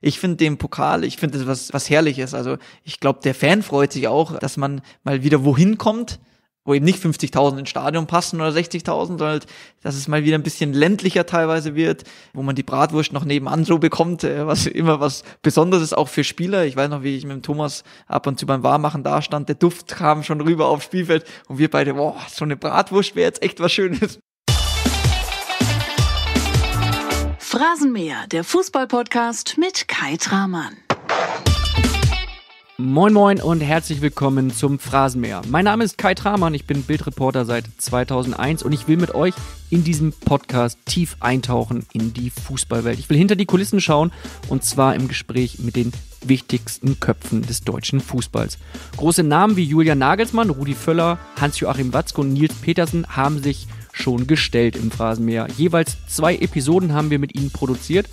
Ich finde den Pokal, ich finde das was, was Herrliches. Also ich glaube, der Fan freut sich auch, dass man mal wieder wohin kommt, wo eben nicht 50.000 ins Stadion passen oder 60.000, sondern halt, dass es mal wieder ein bisschen ländlicher teilweise wird, wo man die Bratwurst noch nebenan so bekommt, äh, was immer was Besonderes ist, auch für Spieler. Ich weiß noch, wie ich mit dem Thomas ab und zu beim Warmachen da stand, der Duft kam schon rüber aufs Spielfeld und wir beide, boah, so eine Bratwurst wäre jetzt echt was Schönes. Rasenmäher, der Fußballpodcast mit Kai Tramann. Moin moin und herzlich willkommen zum Phrasenmäher. Mein Name ist Kai Tramann, ich bin Bildreporter seit 2001 und ich will mit euch in diesem Podcast tief eintauchen in die Fußballwelt. Ich will hinter die Kulissen schauen und zwar im Gespräch mit den wichtigsten Köpfen des deutschen Fußballs. Große Namen wie Julian Nagelsmann, Rudi Völler, Hans-Joachim Watzke und Nils Petersen haben sich schon gestellt im Phrasenmäher. Jeweils zwei Episoden haben wir mit Ihnen produziert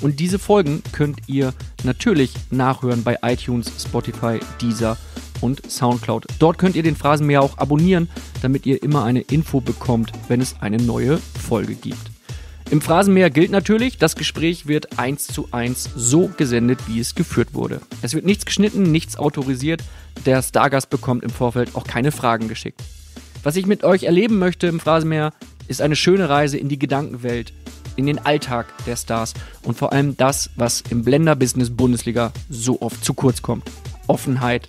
und diese Folgen könnt ihr natürlich nachhören bei iTunes, Spotify, Deezer und Soundcloud. Dort könnt ihr den Phrasenmäher auch abonnieren, damit ihr immer eine Info bekommt, wenn es eine neue Folge gibt. Im Phrasenmäher gilt natürlich, das Gespräch wird eins zu eins so gesendet, wie es geführt wurde. Es wird nichts geschnitten, nichts autorisiert. Der Stargast bekommt im Vorfeld auch keine Fragen geschickt. Was ich mit euch erleben möchte im Phrasenmeer, ist eine schöne Reise in die Gedankenwelt, in den Alltag der Stars und vor allem das, was im Blender-Business Bundesliga so oft zu kurz kommt. Offenheit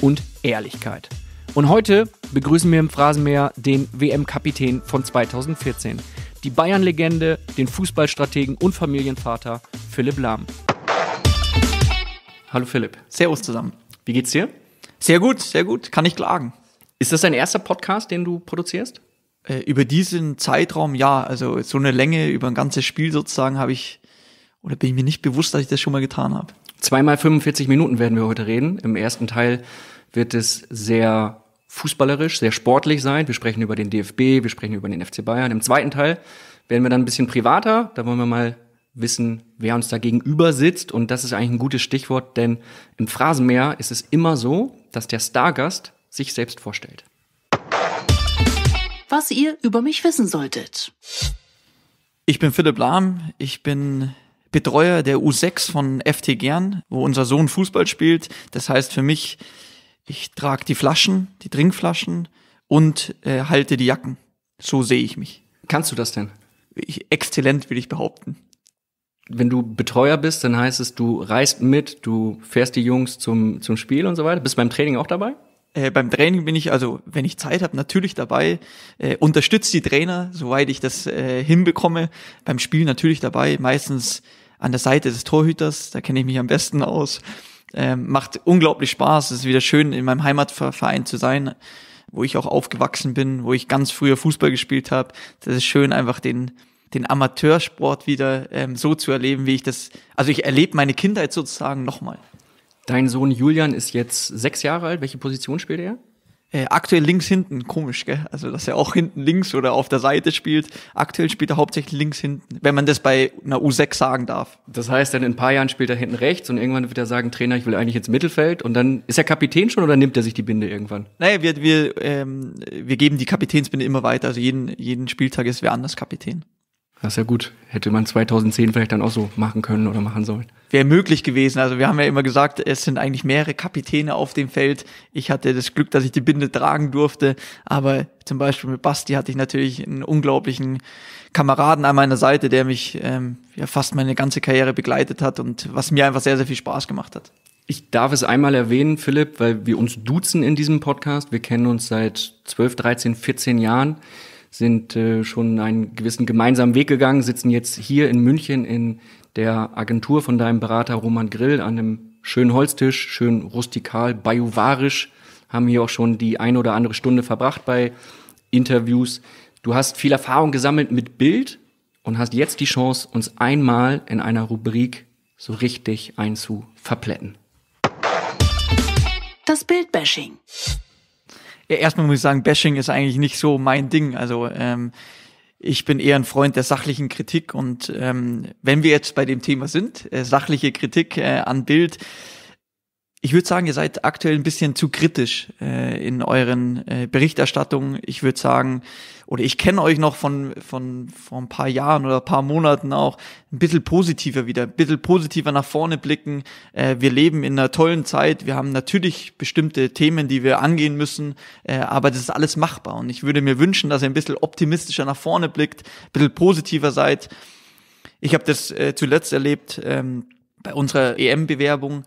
und Ehrlichkeit. Und heute begrüßen wir im Phrasenmeer den WM-Kapitän von 2014, die Bayern-Legende, den Fußballstrategen und Familienvater Philipp Lahm. Hallo Philipp. Servus zusammen. Wie geht's dir? Sehr gut, sehr gut. Kann ich klagen. Ist das dein erster Podcast, den du produzierst? Äh, über diesen Zeitraum ja. Also so eine Länge über ein ganzes Spiel sozusagen habe ich, oder bin ich mir nicht bewusst, dass ich das schon mal getan habe. Zweimal 45 Minuten werden wir heute reden. Im ersten Teil wird es sehr fußballerisch, sehr sportlich sein. Wir sprechen über den DFB, wir sprechen über den FC Bayern. Im zweiten Teil werden wir dann ein bisschen privater. Da wollen wir mal wissen, wer uns da gegenüber sitzt. Und das ist eigentlich ein gutes Stichwort, denn im Phrasenmeer ist es immer so, dass der Stargast sich selbst vorstellt. Was ihr über mich wissen solltet. Ich bin Philipp Lahm, ich bin Betreuer der U6 von FT Gern, wo unser Sohn Fußball spielt. Das heißt für mich, ich trage die Flaschen, die Trinkflaschen und äh, halte die Jacken. So sehe ich mich. Kannst du das denn? Ich, exzellent, will ich behaupten. Wenn du Betreuer bist, dann heißt es, du reist mit, du fährst die Jungs zum, zum Spiel und so weiter. Bist beim Training auch dabei? Äh, beim Training bin ich, also wenn ich Zeit habe, natürlich dabei, äh, unterstütze die Trainer, soweit ich das äh, hinbekomme. Beim Spiel natürlich dabei, meistens an der Seite des Torhüters, da kenne ich mich am besten aus. Ähm, macht unglaublich Spaß, es ist wieder schön, in meinem Heimatverein zu sein, wo ich auch aufgewachsen bin, wo ich ganz früher Fußball gespielt habe. Das ist schön, einfach den, den Amateursport wieder ähm, so zu erleben, wie ich das, also ich erlebe meine Kindheit sozusagen nochmal. Dein Sohn Julian ist jetzt sechs Jahre alt. Welche Position spielt er? Äh, aktuell links hinten, komisch, gell? Also, dass er auch hinten links oder auf der Seite spielt. Aktuell spielt er hauptsächlich links hinten, wenn man das bei einer U6 sagen darf. Das heißt, dann in ein paar Jahren spielt er hinten rechts und irgendwann wird er sagen, Trainer, ich will eigentlich ins Mittelfeld. Und dann ist er Kapitän schon oder nimmt er sich die Binde irgendwann? Naja, wir, wir, ähm, wir geben die Kapitänsbinde immer weiter. Also jeden, jeden Spieltag ist wer anders Kapitän. Das ist ja gut. Hätte man 2010 vielleicht dann auch so machen können oder machen sollen. Wäre möglich gewesen. Also wir haben ja immer gesagt, es sind eigentlich mehrere Kapitäne auf dem Feld. Ich hatte das Glück, dass ich die Binde tragen durfte. Aber zum Beispiel mit Basti hatte ich natürlich einen unglaublichen Kameraden an meiner Seite, der mich ähm, ja fast meine ganze Karriere begleitet hat und was mir einfach sehr, sehr viel Spaß gemacht hat. Ich darf es einmal erwähnen, Philipp, weil wir uns duzen in diesem Podcast. Wir kennen uns seit 12, 13, 14 Jahren sind äh, schon einen gewissen gemeinsamen Weg gegangen, sitzen jetzt hier in München in der Agentur von deinem Berater Roman Grill an einem schönen Holztisch, schön rustikal, bajuwarisch, haben hier auch schon die eine oder andere Stunde verbracht bei Interviews. Du hast viel Erfahrung gesammelt mit Bild und hast jetzt die Chance, uns einmal in einer Rubrik so richtig einzuverplätten. Das Bildbashing ja, erstmal muss ich sagen, Bashing ist eigentlich nicht so mein Ding. Also ähm, ich bin eher ein Freund der sachlichen Kritik und ähm, wenn wir jetzt bei dem Thema sind, äh, sachliche Kritik äh, an Bild, ich würde sagen, ihr seid aktuell ein bisschen zu kritisch äh, in euren äh, Berichterstattungen. Ich würde sagen, oder ich kenne euch noch von, von von ein paar Jahren oder paar Monaten auch ein bisschen positiver wieder, ein bisschen positiver nach vorne blicken. Äh, wir leben in einer tollen Zeit. Wir haben natürlich bestimmte Themen, die wir angehen müssen, äh, aber das ist alles machbar. Und ich würde mir wünschen, dass ihr ein bisschen optimistischer nach vorne blickt, ein bisschen positiver seid. Ich habe das äh, zuletzt erlebt ähm, bei unserer EM-Bewerbung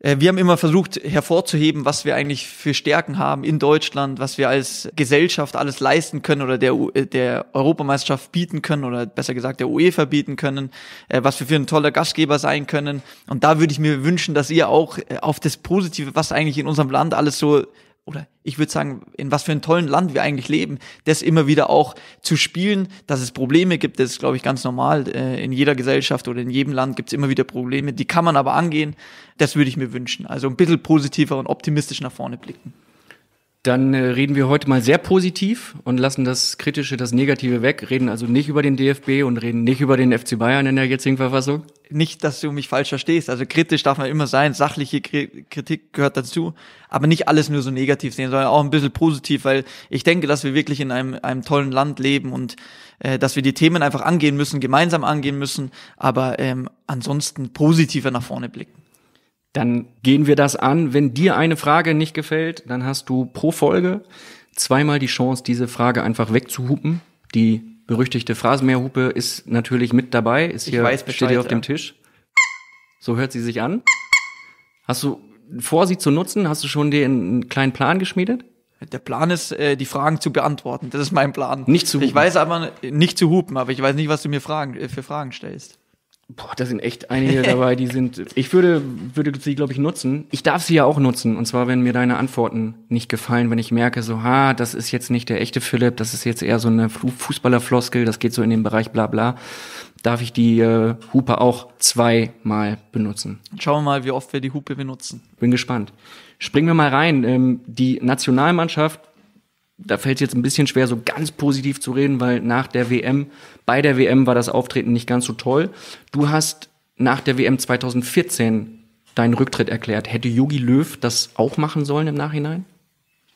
äh, wir haben immer versucht hervorzuheben, was wir eigentlich für Stärken haben in Deutschland, was wir als Gesellschaft alles leisten können oder der, äh, der Europameisterschaft bieten können oder besser gesagt der UEFA bieten können, äh, was wir für ein toller Gastgeber sein können. Und da würde ich mir wünschen, dass ihr auch auf das Positive, was eigentlich in unserem Land alles so oder ich würde sagen, in was für einem tollen Land wir eigentlich leben, das immer wieder auch zu spielen, dass es Probleme gibt, das ist, glaube ich, ganz normal. Äh, in jeder Gesellschaft oder in jedem Land gibt es immer wieder Probleme, die kann man aber angehen. Das würde ich mir wünschen. Also ein bisschen positiver und optimistisch nach vorne blicken. Dann äh, reden wir heute mal sehr positiv und lassen das Kritische, das Negative weg, reden also nicht über den DFB und reden nicht über den FC Bayern in der jetzigen Verfassung. Nicht, dass du mich falsch verstehst. Also kritisch darf man immer sein, sachliche Kritik gehört dazu, aber nicht alles nur so negativ sehen, sondern auch ein bisschen positiv, weil ich denke, dass wir wirklich in einem, einem tollen Land leben und äh, dass wir die Themen einfach angehen müssen, gemeinsam angehen müssen, aber ähm, ansonsten positiver nach vorne blicken. Dann gehen wir das an. Wenn dir eine Frage nicht gefällt, dann hast du pro Folge zweimal die Chance, diese Frage einfach wegzuhupen. Die berüchtigte Phrasenmeerhupe ist natürlich mit dabei, ist hier, Bescheid, steht hier auf dem Tisch. So hört sie sich an. Hast du vor, sie zu nutzen? Hast du schon dir einen kleinen Plan geschmiedet? Der Plan ist, äh, die Fragen zu beantworten. Das ist mein Plan. Nicht zu hupen. Ich weiß aber nicht zu hupen, aber ich weiß nicht, was du mir Fragen, äh, für Fragen stellst. Boah, da sind echt einige dabei, die sind. Ich würde, würde sie, glaube ich, nutzen. Ich darf sie ja auch nutzen. Und zwar, wenn mir deine Antworten nicht gefallen, wenn ich merke, so, ha, das ist jetzt nicht der echte Philipp, das ist jetzt eher so eine Fußballerfloskel, das geht so in den Bereich bla bla. Darf ich die äh, Hupe auch zweimal benutzen? Schauen wir mal, wie oft wir die Hupe benutzen. Bin gespannt. Springen wir mal rein. Ähm, die Nationalmannschaft da fällt es jetzt ein bisschen schwer, so ganz positiv zu reden, weil nach der WM, bei der WM war das Auftreten nicht ganz so toll. Du hast nach der WM 2014 deinen Rücktritt erklärt. Hätte Yogi Löw das auch machen sollen im Nachhinein?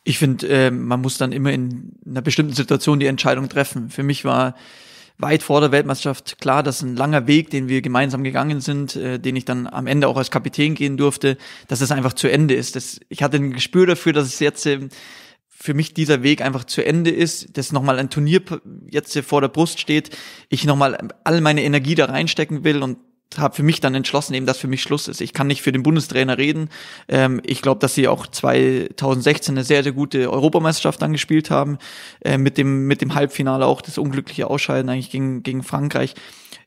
Ich finde, äh, man muss dann immer in einer bestimmten Situation die Entscheidung treffen. Für mich war weit vor der Weltmeisterschaft klar, dass ein langer Weg, den wir gemeinsam gegangen sind, äh, den ich dann am Ende auch als Kapitän gehen durfte, dass es das einfach zu Ende ist. Das, ich hatte ein Gespür dafür, dass es jetzt äh, für mich dieser Weg einfach zu Ende ist, dass nochmal ein Turnier jetzt hier vor der Brust steht, ich nochmal all meine Energie da reinstecken will und habe für mich dann entschlossen, eben, dass für mich Schluss ist. Ich kann nicht für den Bundestrainer reden. Ähm, ich glaube, dass sie auch 2016 eine sehr, sehr gute Europameisterschaft dann gespielt haben. Äh, mit, dem, mit dem Halbfinale auch das unglückliche Ausscheiden eigentlich gegen, gegen Frankreich.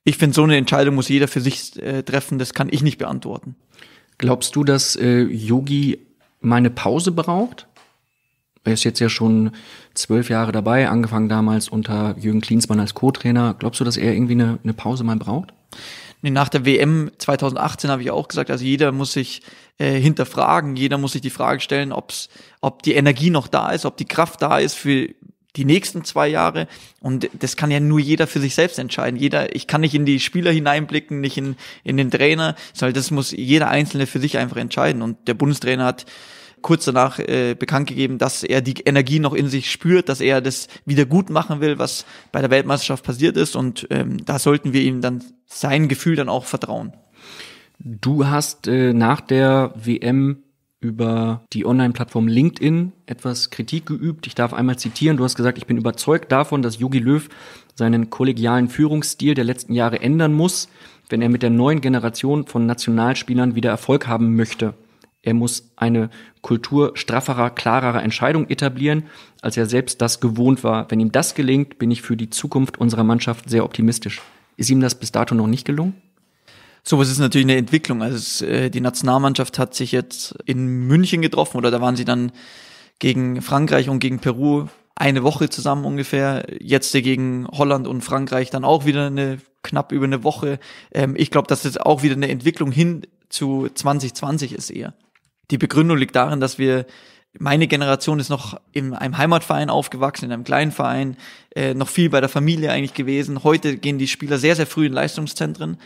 Ich finde, so eine Entscheidung muss jeder für sich äh, treffen. Das kann ich nicht beantworten. Glaubst du, dass äh, Yogi äh, mal eine Pause braucht? er ist jetzt ja schon zwölf Jahre dabei, angefangen damals unter Jürgen Klinsmann als Co-Trainer. Glaubst du, dass er irgendwie eine, eine Pause mal braucht? Nee, nach der WM 2018 habe ich auch gesagt, also jeder muss sich äh, hinterfragen, jeder muss sich die Frage stellen, ob's, ob die Energie noch da ist, ob die Kraft da ist für die nächsten zwei Jahre. Und das kann ja nur jeder für sich selbst entscheiden. Jeder, ich kann nicht in die Spieler hineinblicken, nicht in, in den Trainer, sondern das muss jeder Einzelne für sich einfach entscheiden. Und der Bundestrainer hat kurz danach äh, bekannt gegeben, dass er die Energie noch in sich spürt, dass er das wieder gut machen will, was bei der Weltmeisterschaft passiert ist. Und ähm, da sollten wir ihm dann sein Gefühl dann auch vertrauen. Du hast äh, nach der WM über die Online-Plattform LinkedIn etwas Kritik geübt. Ich darf einmal zitieren. Du hast gesagt, ich bin überzeugt davon, dass Jogi Löw seinen kollegialen Führungsstil der letzten Jahre ändern muss, wenn er mit der neuen Generation von Nationalspielern wieder Erfolg haben möchte. Er muss eine Kultur strafferer, klarerer Entscheidung etablieren, als er selbst das gewohnt war. Wenn ihm das gelingt, bin ich für die Zukunft unserer Mannschaft sehr optimistisch. Ist ihm das bis dato noch nicht gelungen? So, was ist natürlich eine Entwicklung. Also äh, die Nationalmannschaft hat sich jetzt in München getroffen oder da waren sie dann gegen Frankreich und gegen Peru eine Woche zusammen ungefähr. Jetzt gegen Holland und Frankreich dann auch wieder eine knapp über eine Woche. Ähm, ich glaube, dass es auch wieder eine Entwicklung hin zu 2020 ist eher. Die Begründung liegt darin, dass wir meine Generation ist noch in einem Heimatverein aufgewachsen, in einem kleinen Verein, äh, noch viel bei der Familie eigentlich gewesen. Heute gehen die Spieler sehr, sehr früh in Leistungszentren,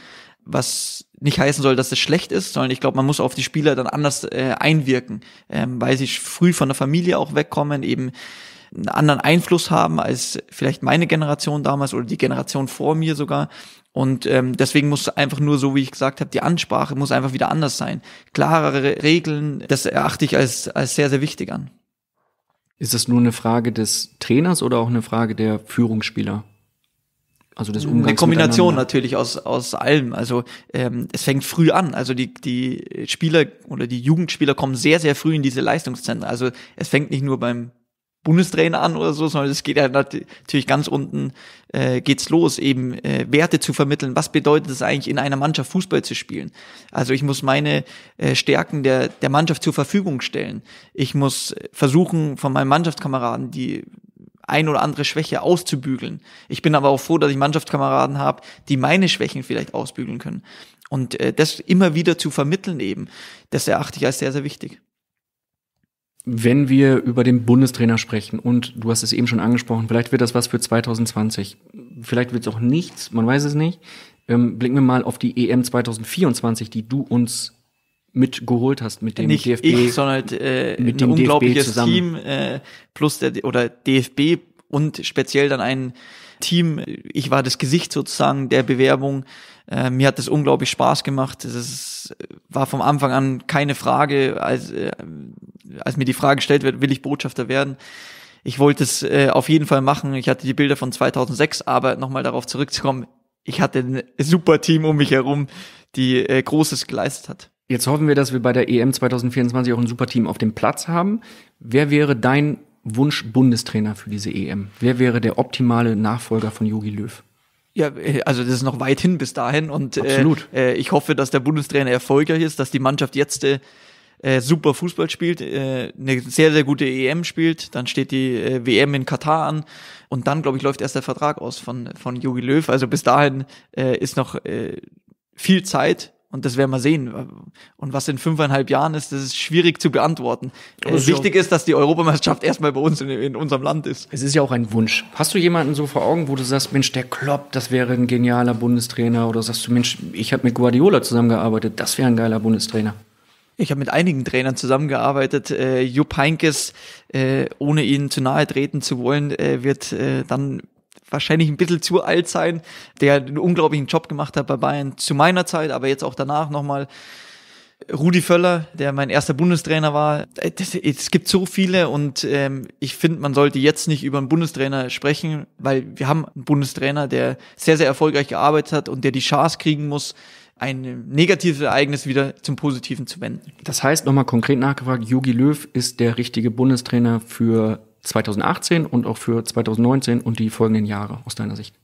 was nicht heißen soll, dass das schlecht ist, sondern ich glaube, man muss auf die Spieler dann anders äh, einwirken, ähm, weil sie früh von der Familie auch wegkommen, eben einen anderen Einfluss haben als vielleicht meine Generation damals oder die Generation vor mir sogar und ähm, deswegen muss einfach nur, so wie ich gesagt habe, die Ansprache muss einfach wieder anders sein. Klarere Regeln, das erachte ich als, als sehr, sehr wichtig an. Ist das nur eine Frage des Trainers oder auch eine Frage der Führungsspieler? Also des Umgangs. Eine Kombination natürlich aus, aus allem. Also ähm, es fängt früh an. Also die, die Spieler oder die Jugendspieler kommen sehr, sehr früh in diese Leistungszentren. Also es fängt nicht nur beim Bundestrainer an oder so, sondern es geht ja halt natürlich ganz unten äh, geht's los, eben äh, Werte zu vermitteln. Was bedeutet es eigentlich, in einer Mannschaft Fußball zu spielen? Also ich muss meine äh, Stärken der, der Mannschaft zur Verfügung stellen. Ich muss versuchen, von meinen Mannschaftskameraden die ein oder andere Schwäche auszubügeln. Ich bin aber auch froh, dass ich Mannschaftskameraden habe, die meine Schwächen vielleicht ausbügeln können. Und äh, das immer wieder zu vermitteln eben, das erachte ich als sehr, sehr wichtig wenn wir über den Bundestrainer sprechen und du hast es eben schon angesprochen, vielleicht wird das was für 2020, vielleicht wird es auch nichts, man weiß es nicht. Ähm, blicken wir mal auf die EM 2024, die du uns mitgeholt hast mit dem nicht DFB, ich, sondern halt, äh, mit dem unglaubliches DFB zusammen. Team äh, plus der oder DFB und speziell dann ein Team. Ich war das Gesicht sozusagen der Bewerbung. Äh, mir hat das unglaublich Spaß gemacht. Das äh, war vom Anfang an keine Frage. Also, äh, als mir die Frage gestellt wird, will ich Botschafter werden? Ich wollte es äh, auf jeden Fall machen. Ich hatte die Bilder von 2006, aber nochmal darauf zurückzukommen, ich hatte ein super Team um mich herum, die äh, Großes geleistet hat. Jetzt hoffen wir, dass wir bei der EM 2024 auch ein super Team auf dem Platz haben. Wer wäre dein Wunsch-Bundestrainer für diese EM? Wer wäre der optimale Nachfolger von Jogi Löw? Ja, äh, also das ist noch weit hin bis dahin und äh, Absolut. Äh, ich hoffe, dass der Bundestrainer erfolgreich ist, dass die Mannschaft jetzt äh, äh, super Fußball spielt, äh, eine sehr, sehr gute EM spielt, dann steht die äh, WM in Katar an und dann, glaube ich, läuft erst der Vertrag aus von, von Jogi Löw. Also bis dahin äh, ist noch äh, viel Zeit und das werden wir sehen. Und was in fünfeinhalb Jahren ist, das ist schwierig zu beantworten. Äh, ist wichtig ist, dass die Europameisterschaft erstmal bei uns in, in, unserem Land ist. Es ist ja auch ein Wunsch. Hast du jemanden so vor Augen, wo du sagst, Mensch, der Klopp, das wäre ein genialer Bundestrainer? Oder sagst du, Mensch, ich habe mit Guardiola zusammengearbeitet, das wäre ein geiler Bundestrainer? Ich habe mit einigen Trainern zusammengearbeitet. Äh, Jupp Heinkes, äh, ohne ihn zu nahe treten zu wollen, äh, wird äh, dann wahrscheinlich ein bisschen zu alt sein, der einen unglaublichen Job gemacht hat bei Bayern zu meiner Zeit, aber jetzt auch danach nochmal. Rudi Völler, der mein erster Bundestrainer war. Äh, es gibt so viele und ähm, ich finde, man sollte jetzt nicht über einen Bundestrainer sprechen, weil wir haben einen Bundestrainer, der sehr, sehr erfolgreich gearbeitet hat und der die Chance kriegen muss, ein negatives Ereignis wieder zum Positiven zu wenden. Das heißt, nochmal konkret nachgefragt, Jogi Löw ist der richtige Bundestrainer für 2018 und auch für 2019 und die folgenden Jahre aus deiner Sicht?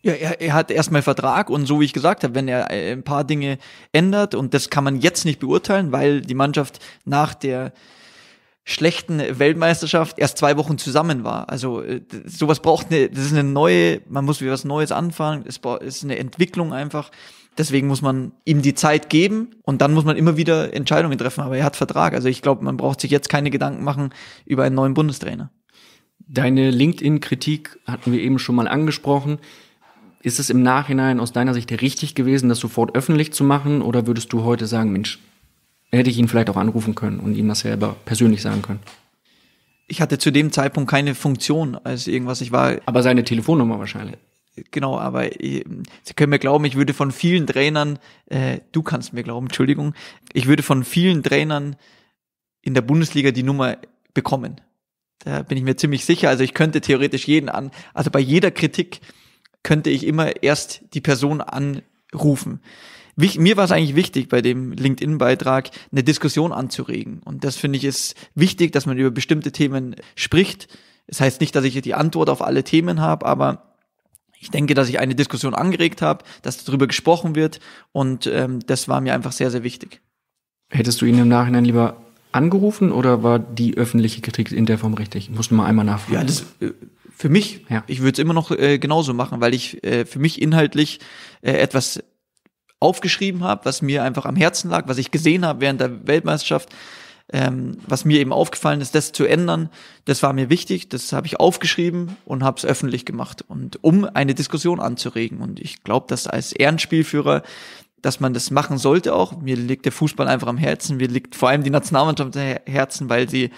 Ja, er, er hat erstmal Vertrag und so wie ich gesagt habe, wenn er äh, ein paar Dinge ändert und das kann man jetzt nicht beurteilen, weil die Mannschaft nach der schlechten Weltmeisterschaft erst zwei Wochen zusammen war. Also äh, sowas braucht eine, das ist eine neue, man muss wieder was Neues anfangen, es ist eine Entwicklung einfach. Deswegen muss man ihm die Zeit geben und dann muss man immer wieder Entscheidungen treffen. Aber er hat Vertrag. Also ich glaube, man braucht sich jetzt keine Gedanken machen über einen neuen Bundestrainer. Deine LinkedIn-Kritik hatten wir eben schon mal angesprochen. Ist es im Nachhinein aus deiner Sicht richtig gewesen, das sofort öffentlich zu machen? Oder würdest du heute sagen, Mensch, hätte ich ihn vielleicht auch anrufen können und ihm das selber persönlich sagen können? Ich hatte zu dem Zeitpunkt keine Funktion als irgendwas. Ich war. Aber seine Telefonnummer wahrscheinlich genau, aber ich, äh, Sie können mir glauben, ich würde von vielen Trainern, äh, du kannst mir glauben, Entschuldigung, ich würde von vielen Trainern in der Bundesliga die Nummer bekommen. Da bin ich mir ziemlich sicher. Also ich könnte theoretisch jeden an, also bei jeder Kritik könnte ich immer erst die Person anrufen. Wich, mir war es eigentlich wichtig, bei dem LinkedIn-Beitrag eine Diskussion anzuregen. Und das finde ich ist wichtig, dass man über bestimmte Themen spricht. Das heißt nicht, dass ich die Antwort auf alle Themen habe, aber ich denke, dass ich eine Diskussion angeregt habe, dass darüber gesprochen wird und ähm, das war mir einfach sehr, sehr wichtig. Hättest du ihn im Nachhinein lieber angerufen oder war die öffentliche Kritik in der Form richtig? Ich muss mal einmal nachfragen. Ja, das, äh, für mich, ja. ich würde es immer noch äh, genauso machen, weil ich äh, für mich inhaltlich äh, etwas aufgeschrieben habe, was mir einfach am Herzen lag, was ich gesehen habe während der Weltmeisterschaft, ähm, was mir eben aufgefallen ist, das zu ändern, das war mir wichtig, das habe ich aufgeschrieben und habe es öffentlich gemacht und um eine Diskussion anzuregen. Und ich glaube, dass als Ehrenspielführer, dass man das machen sollte auch. Mir liegt der Fußball einfach am Herzen, mir liegt vor allem die Nationalmannschaft am Herzen, weil sie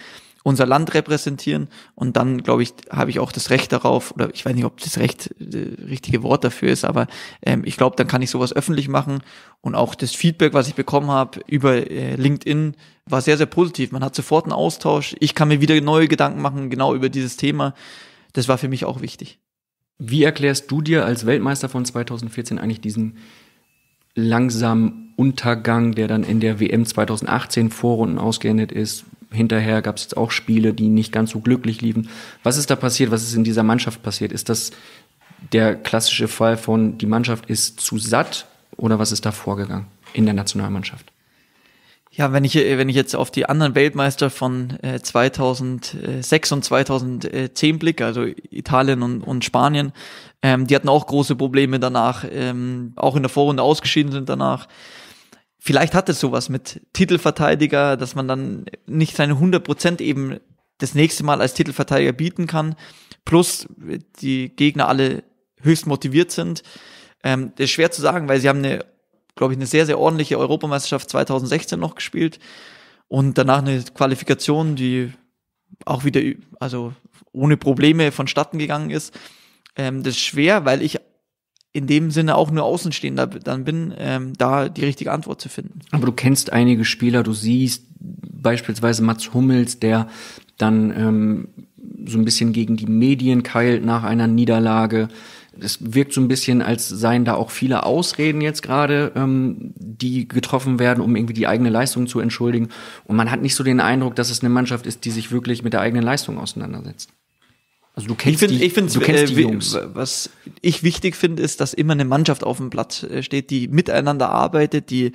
unser Land repräsentieren. Und dann, glaube ich, habe ich auch das Recht darauf, oder ich weiß nicht, ob das Recht das äh, richtige Wort dafür ist, aber ähm, ich glaube, dann kann ich sowas öffentlich machen. Und auch das Feedback, was ich bekommen habe über äh, LinkedIn, war sehr, sehr positiv. Man hat sofort einen Austausch. Ich kann mir wieder neue Gedanken machen, genau über dieses Thema. Das war für mich auch wichtig. Wie erklärst du dir als Weltmeister von 2014 eigentlich diesen langsamen Untergang, der dann in der WM 2018 Vorrunden ausgeendet ist, hinterher gab es jetzt auch Spiele, die nicht ganz so glücklich liefen. Was ist da passiert? Was ist in dieser Mannschaft passiert? Ist das der klassische Fall von, die Mannschaft ist zu satt oder was ist da vorgegangen in der Nationalmannschaft? Ja, wenn ich, wenn ich jetzt auf die anderen Weltmeister von 2006 äh, und 2010 blicke, also Italien und, und Spanien, ähm, die hatten auch große Probleme danach, ähm, auch in der Vorrunde ausgeschieden sind danach vielleicht hat es sowas mit Titelverteidiger, dass man dann nicht seine 100% eben das nächste Mal als Titelverteidiger bieten kann, plus die Gegner alle höchst motiviert sind. Ähm, ist schwer zu sagen, weil sie haben glaube ich, eine sehr, sehr ordentliche Europameisterschaft 2016 noch gespielt und danach eine Qualifikation, die auch wieder, also ohne Probleme vonstatten gegangen ist. Ähm, das ist schwer, weil ich in dem Sinne auch nur Außenstehender dann bin, ähm, da die richtige Antwort zu finden. Aber du kennst einige Spieler, du siehst beispielsweise Mats Hummels, der dann ähm, so ein bisschen gegen die Medien keilt nach einer Niederlage. Es wirkt so ein bisschen, als seien da auch viele Ausreden jetzt gerade, ähm, die getroffen werden, um irgendwie die eigene Leistung zu entschuldigen. Und man hat nicht so den Eindruck, dass es eine Mannschaft ist, die sich wirklich mit der eigenen Leistung auseinandersetzt. Also du kennst ich find, die, ich find's, du kennst äh, die Jungs. Was ich wichtig finde, ist, dass immer eine Mannschaft auf dem Platz äh, steht, die miteinander arbeitet, die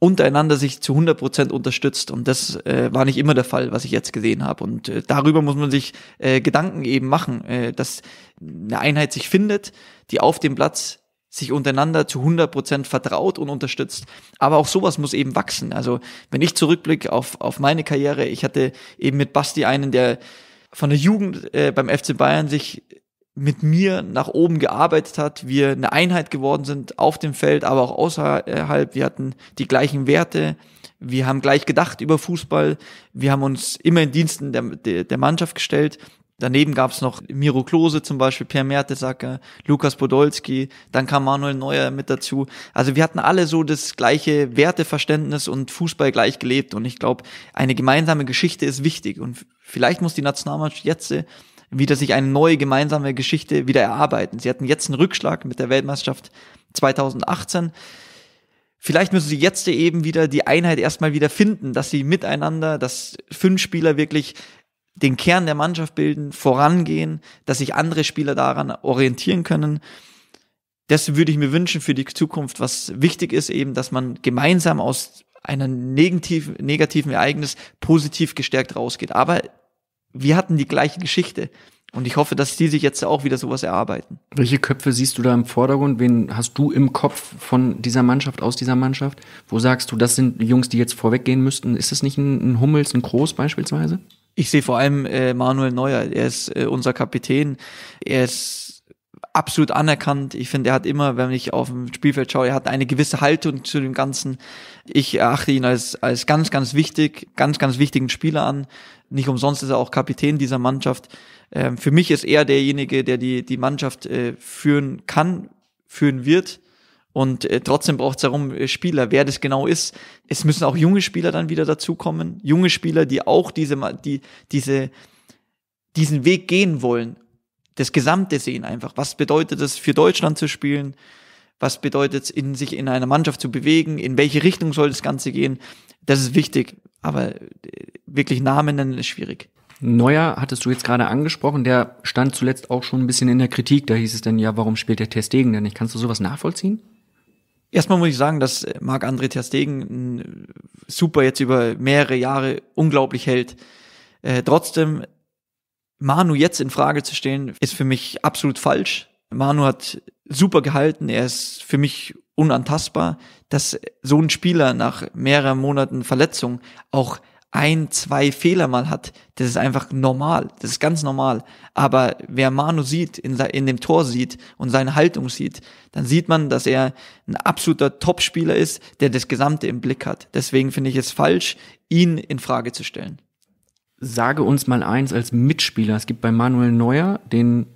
untereinander sich zu 100 Prozent unterstützt. Und das äh, war nicht immer der Fall, was ich jetzt gesehen habe. Und äh, darüber muss man sich äh, Gedanken eben machen, äh, dass eine Einheit sich findet, die auf dem Platz sich untereinander zu 100% Prozent vertraut und unterstützt. Aber auch sowas muss eben wachsen. Also wenn ich zurückblicke auf, auf meine Karriere, ich hatte eben mit Basti einen, der von der Jugend äh, beim FC Bayern sich mit mir nach oben gearbeitet hat, wir eine Einheit geworden sind auf dem Feld, aber auch außerhalb. Wir hatten die gleichen Werte, wir haben gleich gedacht über Fußball, wir haben uns immer in Diensten der, der, der Mannschaft gestellt. Daneben gab es noch Miro Klose zum Beispiel, Per Mertesacker, Lukas Podolski, dann kam Manuel Neuer mit dazu. Also wir hatten alle so das gleiche Werteverständnis und Fußball gleich gelebt. Und ich glaube, eine gemeinsame Geschichte ist wichtig. Und Vielleicht muss die Nationalmannschaft jetzt äh, wieder sich eine neue gemeinsame Geschichte wieder erarbeiten. Sie hatten jetzt einen Rückschlag mit der Weltmeisterschaft 2018. Vielleicht müssen sie jetzt äh, eben wieder die Einheit erstmal wieder finden, dass sie miteinander, dass fünf Spieler wirklich den Kern der Mannschaft bilden, vorangehen, dass sich andere Spieler daran orientieren können. Das würde ich mir wünschen für die Zukunft, was wichtig ist eben, dass man gemeinsam aus einem negativen, negativen Ereignis positiv gestärkt rausgeht. Aber wir hatten die gleiche Geschichte. Und ich hoffe, dass die sich jetzt auch wieder sowas erarbeiten. Welche Köpfe siehst du da im Vordergrund? Wen hast du im Kopf von dieser Mannschaft, aus dieser Mannschaft? Wo sagst du, das sind Jungs, die jetzt vorweggehen müssten? Ist das nicht ein, Hummels, ein Groß beispielsweise? Ich sehe vor allem äh, Manuel Neuer. Er ist äh, unser Kapitän. Er ist absolut anerkannt. Ich finde, er hat immer, wenn ich auf dem Spielfeld schaue, er hat eine gewisse Haltung zu dem Ganzen. Ich erachte ihn als, als ganz, ganz wichtig, ganz, ganz wichtigen Spieler an. Nicht umsonst ist er auch Kapitän dieser Mannschaft. Ähm, für mich ist er derjenige, der die, die Mannschaft äh, führen kann, führen wird. Und äh, trotzdem braucht es darum äh, Spieler, wer das genau ist. Es müssen auch junge Spieler dann wieder dazukommen. Junge Spieler, die auch diese, die, diese, diesen Weg gehen wollen das Gesamte sehen einfach. Was bedeutet es für Deutschland zu spielen? Was bedeutet es, in, sich in einer Mannschaft zu bewegen? In welche Richtung soll das Ganze gehen? Das ist wichtig, aber äh, wirklich Namen nennen ist schwierig. Neuer hattest du jetzt gerade angesprochen, der stand zuletzt auch schon ein bisschen in der Kritik. Da hieß es dann, ja, warum spielt der Testegen denn nicht? Kannst du sowas nachvollziehen? Erstmal muss ich sagen, dass äh, Marc-André Terstegen äh, super jetzt über mehrere Jahre unglaublich hält. Äh, trotzdem Manu jetzt in Frage zu stellen, ist für mich absolut falsch. Manu hat super gehalten. Er ist für mich unantastbar, dass so ein Spieler nach mehreren Monaten Verletzung auch ein, zwei Fehler mal hat. Das ist einfach normal. Das ist ganz normal. Aber wer Manu sieht, in, in dem Tor sieht und seine Haltung sieht, dann sieht man, dass er ein absoluter Topspieler ist, der das Gesamte im Blick hat. Deswegen finde ich es falsch, ihn in Frage zu stellen sage uns mal eins als Mitspieler. Es gibt bei Manuel Neuer den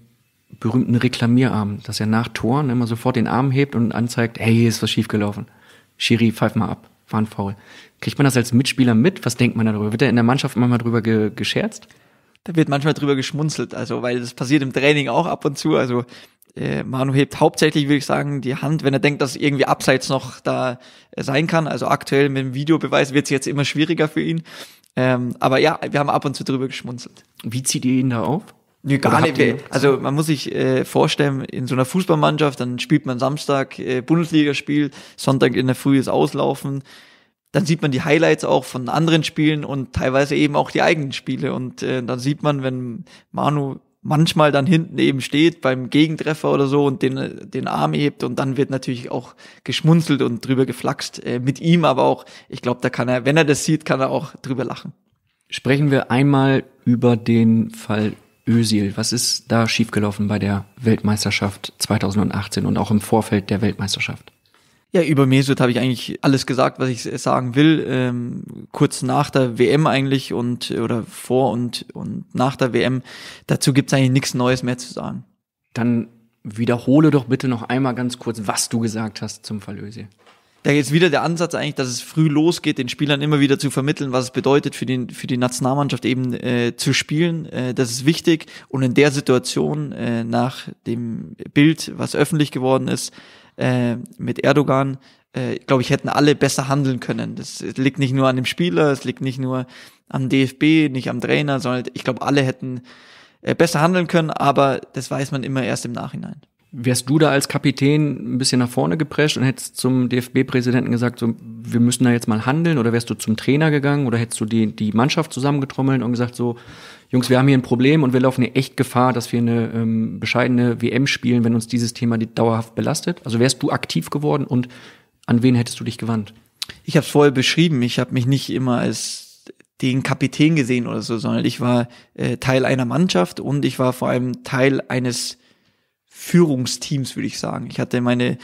berühmten Reklamierarm, dass er nach Toren ne, immer sofort den Arm hebt und anzeigt, hey, hier ist was schiefgelaufen. Schiri, pfeif mal ab, war ein Foul. Kriegt man das als Mitspieler mit? Was denkt man darüber? Wird da in der Mannschaft manchmal drüber ge gescherzt? Da wird manchmal drüber geschmunzelt, also weil das passiert im Training auch ab und zu. Also äh, Manu hebt hauptsächlich, würde ich sagen, die Hand, wenn er denkt, dass irgendwie abseits noch da sein kann. Also aktuell mit dem Videobeweis wird es jetzt immer schwieriger für ihn. Ähm, aber ja, wir haben ab und zu drüber geschmunzelt. Wie zieht ihr ihn da auf? Nee, gar Oder nicht. Also man muss sich äh, vorstellen, in so einer Fußballmannschaft, dann spielt man Samstag äh, Bundesligaspiel, Sonntag in der Früh ist Auslaufen, dann sieht man die Highlights auch von anderen Spielen und teilweise eben auch die eigenen Spiele. Und äh, dann sieht man, wenn Manu manchmal dann hinten eben steht beim Gegentreffer oder so und den, den Arm hebt und dann wird natürlich auch geschmunzelt und drüber geflaxt äh, mit ihm, aber auch, ich glaube, da kann er, wenn er das sieht, kann er auch drüber lachen. Sprechen wir einmal über den Fall Özil. Was ist da schiefgelaufen bei der Weltmeisterschaft 2018 und auch im Vorfeld der Weltmeisterschaft? Ja, über Mesut habe ich eigentlich alles gesagt, was ich sagen will. Ähm, kurz nach der WM eigentlich und oder vor und, und nach der WM. Dazu gibt es eigentlich nichts Neues mehr zu sagen. Dann wiederhole doch bitte noch einmal ganz kurz, was du gesagt hast zum Verlöse. Da jetzt wieder der Ansatz eigentlich, dass es früh losgeht, den Spielern immer wieder zu vermitteln, was es bedeutet, für, den, für die Nationalmannschaft eben äh, zu spielen. Äh, das ist wichtig. Und in der Situation, äh, nach dem Bild, was öffentlich geworden ist, äh, mit Erdogan, äh, glaube ich, hätten alle besser handeln können. Das liegt nicht nur an dem Spieler, es liegt nicht nur am DFB, nicht am Trainer, sondern ich glaube, alle hätten äh, besser handeln können, aber das weiß man immer erst im Nachhinein. Wärst du da als Kapitän ein bisschen nach vorne geprescht und hättest zum DFB-Präsidenten gesagt, so, wir müssen da jetzt mal handeln? Oder wärst du zum Trainer gegangen? Oder hättest du die, die Mannschaft zusammengetrommelt und gesagt, so, Jungs, wir haben hier ein Problem und wir laufen hier echt Gefahr, dass wir eine ähm, bescheidene WM spielen, wenn uns dieses Thema dauerhaft belastet? Also wärst du aktiv geworden und an wen hättest du dich gewandt? Ich habe es vorher beschrieben. Ich habe mich nicht immer als den Kapitän gesehen oder so, sondern ich war äh, Teil einer Mannschaft und ich war vor allem Teil eines Führungsteams, würde ich sagen. Ich hatte meine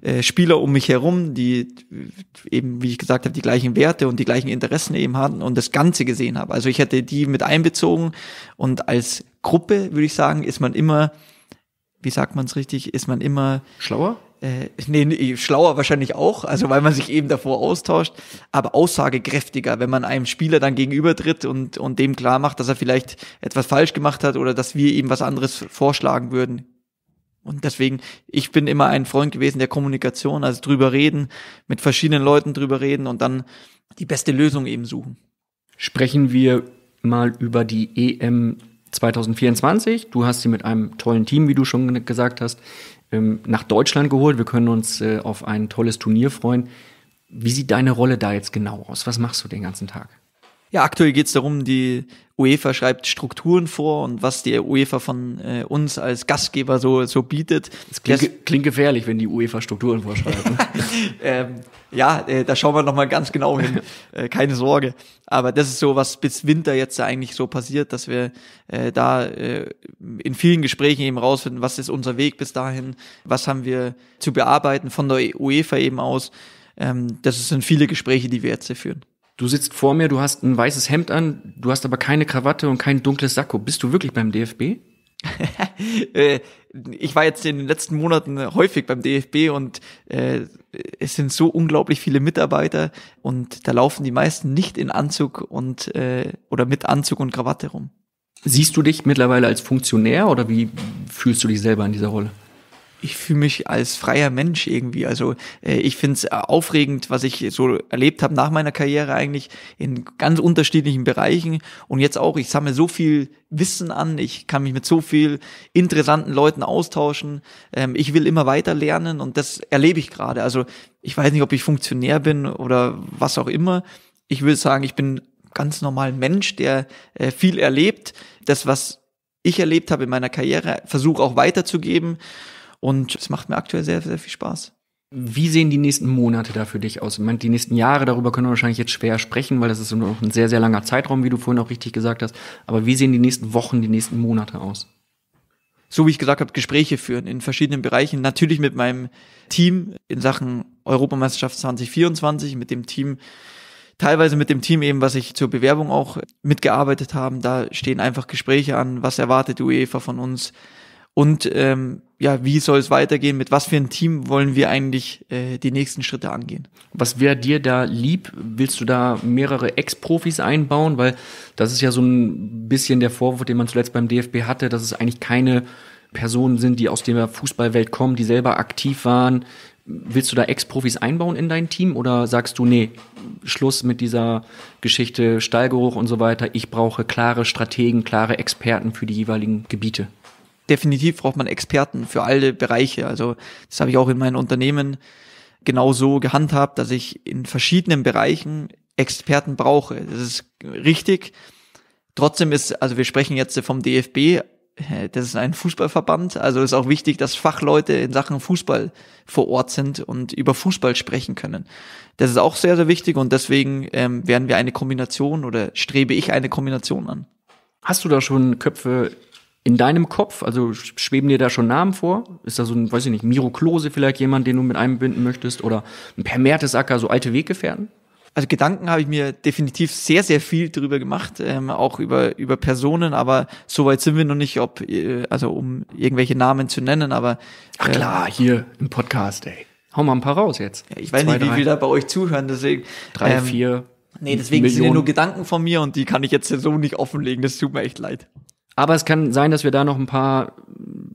äh, Spieler um mich herum, die eben, wie ich gesagt habe, die gleichen Werte und die gleichen Interessen eben hatten und das Ganze gesehen habe. Also ich hätte die mit einbezogen und als Gruppe, würde ich sagen, ist man immer, wie sagt man es richtig, ist man immer schlauer? Äh, nee, nee, schlauer wahrscheinlich auch, also weil man sich eben davor austauscht, aber aussagekräftiger, wenn man einem Spieler dann gegenübertritt und, und dem klar macht, dass er vielleicht etwas falsch gemacht hat oder dass wir ihm was anderes vorschlagen würden und deswegen, ich bin immer ein Freund gewesen der Kommunikation, also drüber reden, mit verschiedenen Leuten drüber reden und dann die beste Lösung eben suchen. Sprechen wir mal über die EM 2024. Du hast sie mit einem tollen Team, wie du schon gesagt hast, ähm, nach Deutschland geholt. Wir können uns äh, auf ein tolles Turnier freuen. Wie sieht deine Rolle da jetzt genau aus? Was machst du den ganzen Tag? Ja, aktuell geht es darum, die UEFA schreibt Strukturen vor und was die UEFA von äh, uns als Gastgeber so, so bietet. Das klingt, das, klingt gefährlich, wenn die UEFA Strukturen vorschreibt. Ne? ähm, ja, äh, da schauen wir nochmal ganz genau hin. äh, keine Sorge. Aber das ist so, was bis Winter jetzt eigentlich so passiert, dass wir äh, da äh, in vielen Gesprächen eben rausfinden, was ist unser Weg bis dahin, was haben wir zu bearbeiten von der e-, UEFA eben aus. Ähm, das sind viele Gespräche, die wir jetzt hier führen du sitzt vor mir, du hast ein weißes Hemd an, du hast aber keine Krawatte und kein dunkles Sakko. Bist du wirklich beim DFB? Äh, ich war jetzt in den letzten Monaten häufig beim DFB und äh, es sind so unglaublich viele Mitarbeiter und da laufen die meisten nicht in Anzug und äh, oder mit Anzug und Krawatte rum. Siehst du dich mittlerweile als Funktionär oder wie fühlst du dich selber in dieser Rolle? ich fühle mich als freier Mensch irgendwie. Also äh, ich finde es äh, aufregend, was ich so erlebt habe nach meiner Karriere eigentlich in ganz unterschiedlichen Bereichen. Und jetzt auch, ich sammle so viel Wissen an, ich kann mich mit so viel interessanten Leuten austauschen. Ähm, ich will immer weiter lernen und das erlebe ich gerade. Also ich weiß nicht, ob ich Funktionär bin oder was auch immer. Ich würde sagen, ich bin ganz normal Mensch, der äh, viel erlebt. Das, was ich erlebt habe in meiner Karriere, versuche auch weiterzugeben. Und es macht mir aktuell sehr, sehr viel Spaß. Wie sehen die nächsten Monate da für dich aus? Ich meine, die nächsten Jahre, darüber können wir wahrscheinlich jetzt schwer sprechen, weil das ist noch ein sehr, sehr langer Zeitraum, wie du vorhin auch richtig gesagt hast. Aber wie sehen die nächsten Wochen, die nächsten Monate aus? so wie ich gesagt habe, Gespräche führen in verschiedenen Bereichen. Natürlich mit meinem Team in Sachen Europameisterschaft 2024, mit dem Team, teilweise mit dem Team eben, was ich zur Bewerbung auch mitgearbeitet habe. Da stehen einfach Gespräche an, was erwartet UEFA von uns, und ähm, ja, wie soll es weitergehen? Mit was für einem Team wollen wir eigentlich äh, die nächsten Schritte angehen? Was wäre dir da lieb? Willst du da mehrere Ex-Profis einbauen? Weil das ist ja so ein bisschen der Vorwurf, den man zuletzt beim DFB hatte, dass es eigentlich keine Personen sind, die aus der Fußballwelt kommen, die selber aktiv waren. Willst du da Ex-Profis einbauen in dein Team oder sagst du, nee, Schluss mit dieser Geschichte Stallgeruch und so weiter. Ich brauche klare Strategen, klare Experten für die jeweiligen Gebiete definitiv braucht man Experten für alle Bereiche. Also das habe ich auch in meinem Unternehmen genau so gehandhabt, dass ich in verschiedenen Bereichen Experten brauche. Das ist richtig. Trotzdem ist, also wir sprechen jetzt vom DFB, das ist ein Fußballverband, also ist auch wichtig, dass Fachleute in Sachen Fußball vor Ort sind und über Fußball sprechen können. Das ist auch sehr, sehr wichtig und deswegen ähm, werden wir eine Kombination oder strebe ich eine Kombination an. Hast du da schon Köpfe in deinem Kopf, also schweben dir da schon Namen vor? Ist da so ein, weiß ich nicht, Miroklose vielleicht jemand, den du mit einbinden möchtest? Oder ein Per Acker, so alte Weggefährten? Also Gedanken habe ich mir definitiv sehr, sehr viel drüber gemacht, ähm, auch über, über Personen, aber so weit sind wir noch nicht, ob, äh, also um irgendwelche Namen zu nennen, aber. Äh, Ach klar, hier im Podcast, ey. Hau mal ein paar raus jetzt. Ja, ich weiß Zwei, nicht, wie drei. da bei euch zuhören, deswegen. Drei, ähm, vier. Nee, deswegen Millionen. sind ja nur Gedanken von mir und die kann ich jetzt so nicht offenlegen. Das tut mir echt leid. Aber es kann sein, dass wir da noch ein paar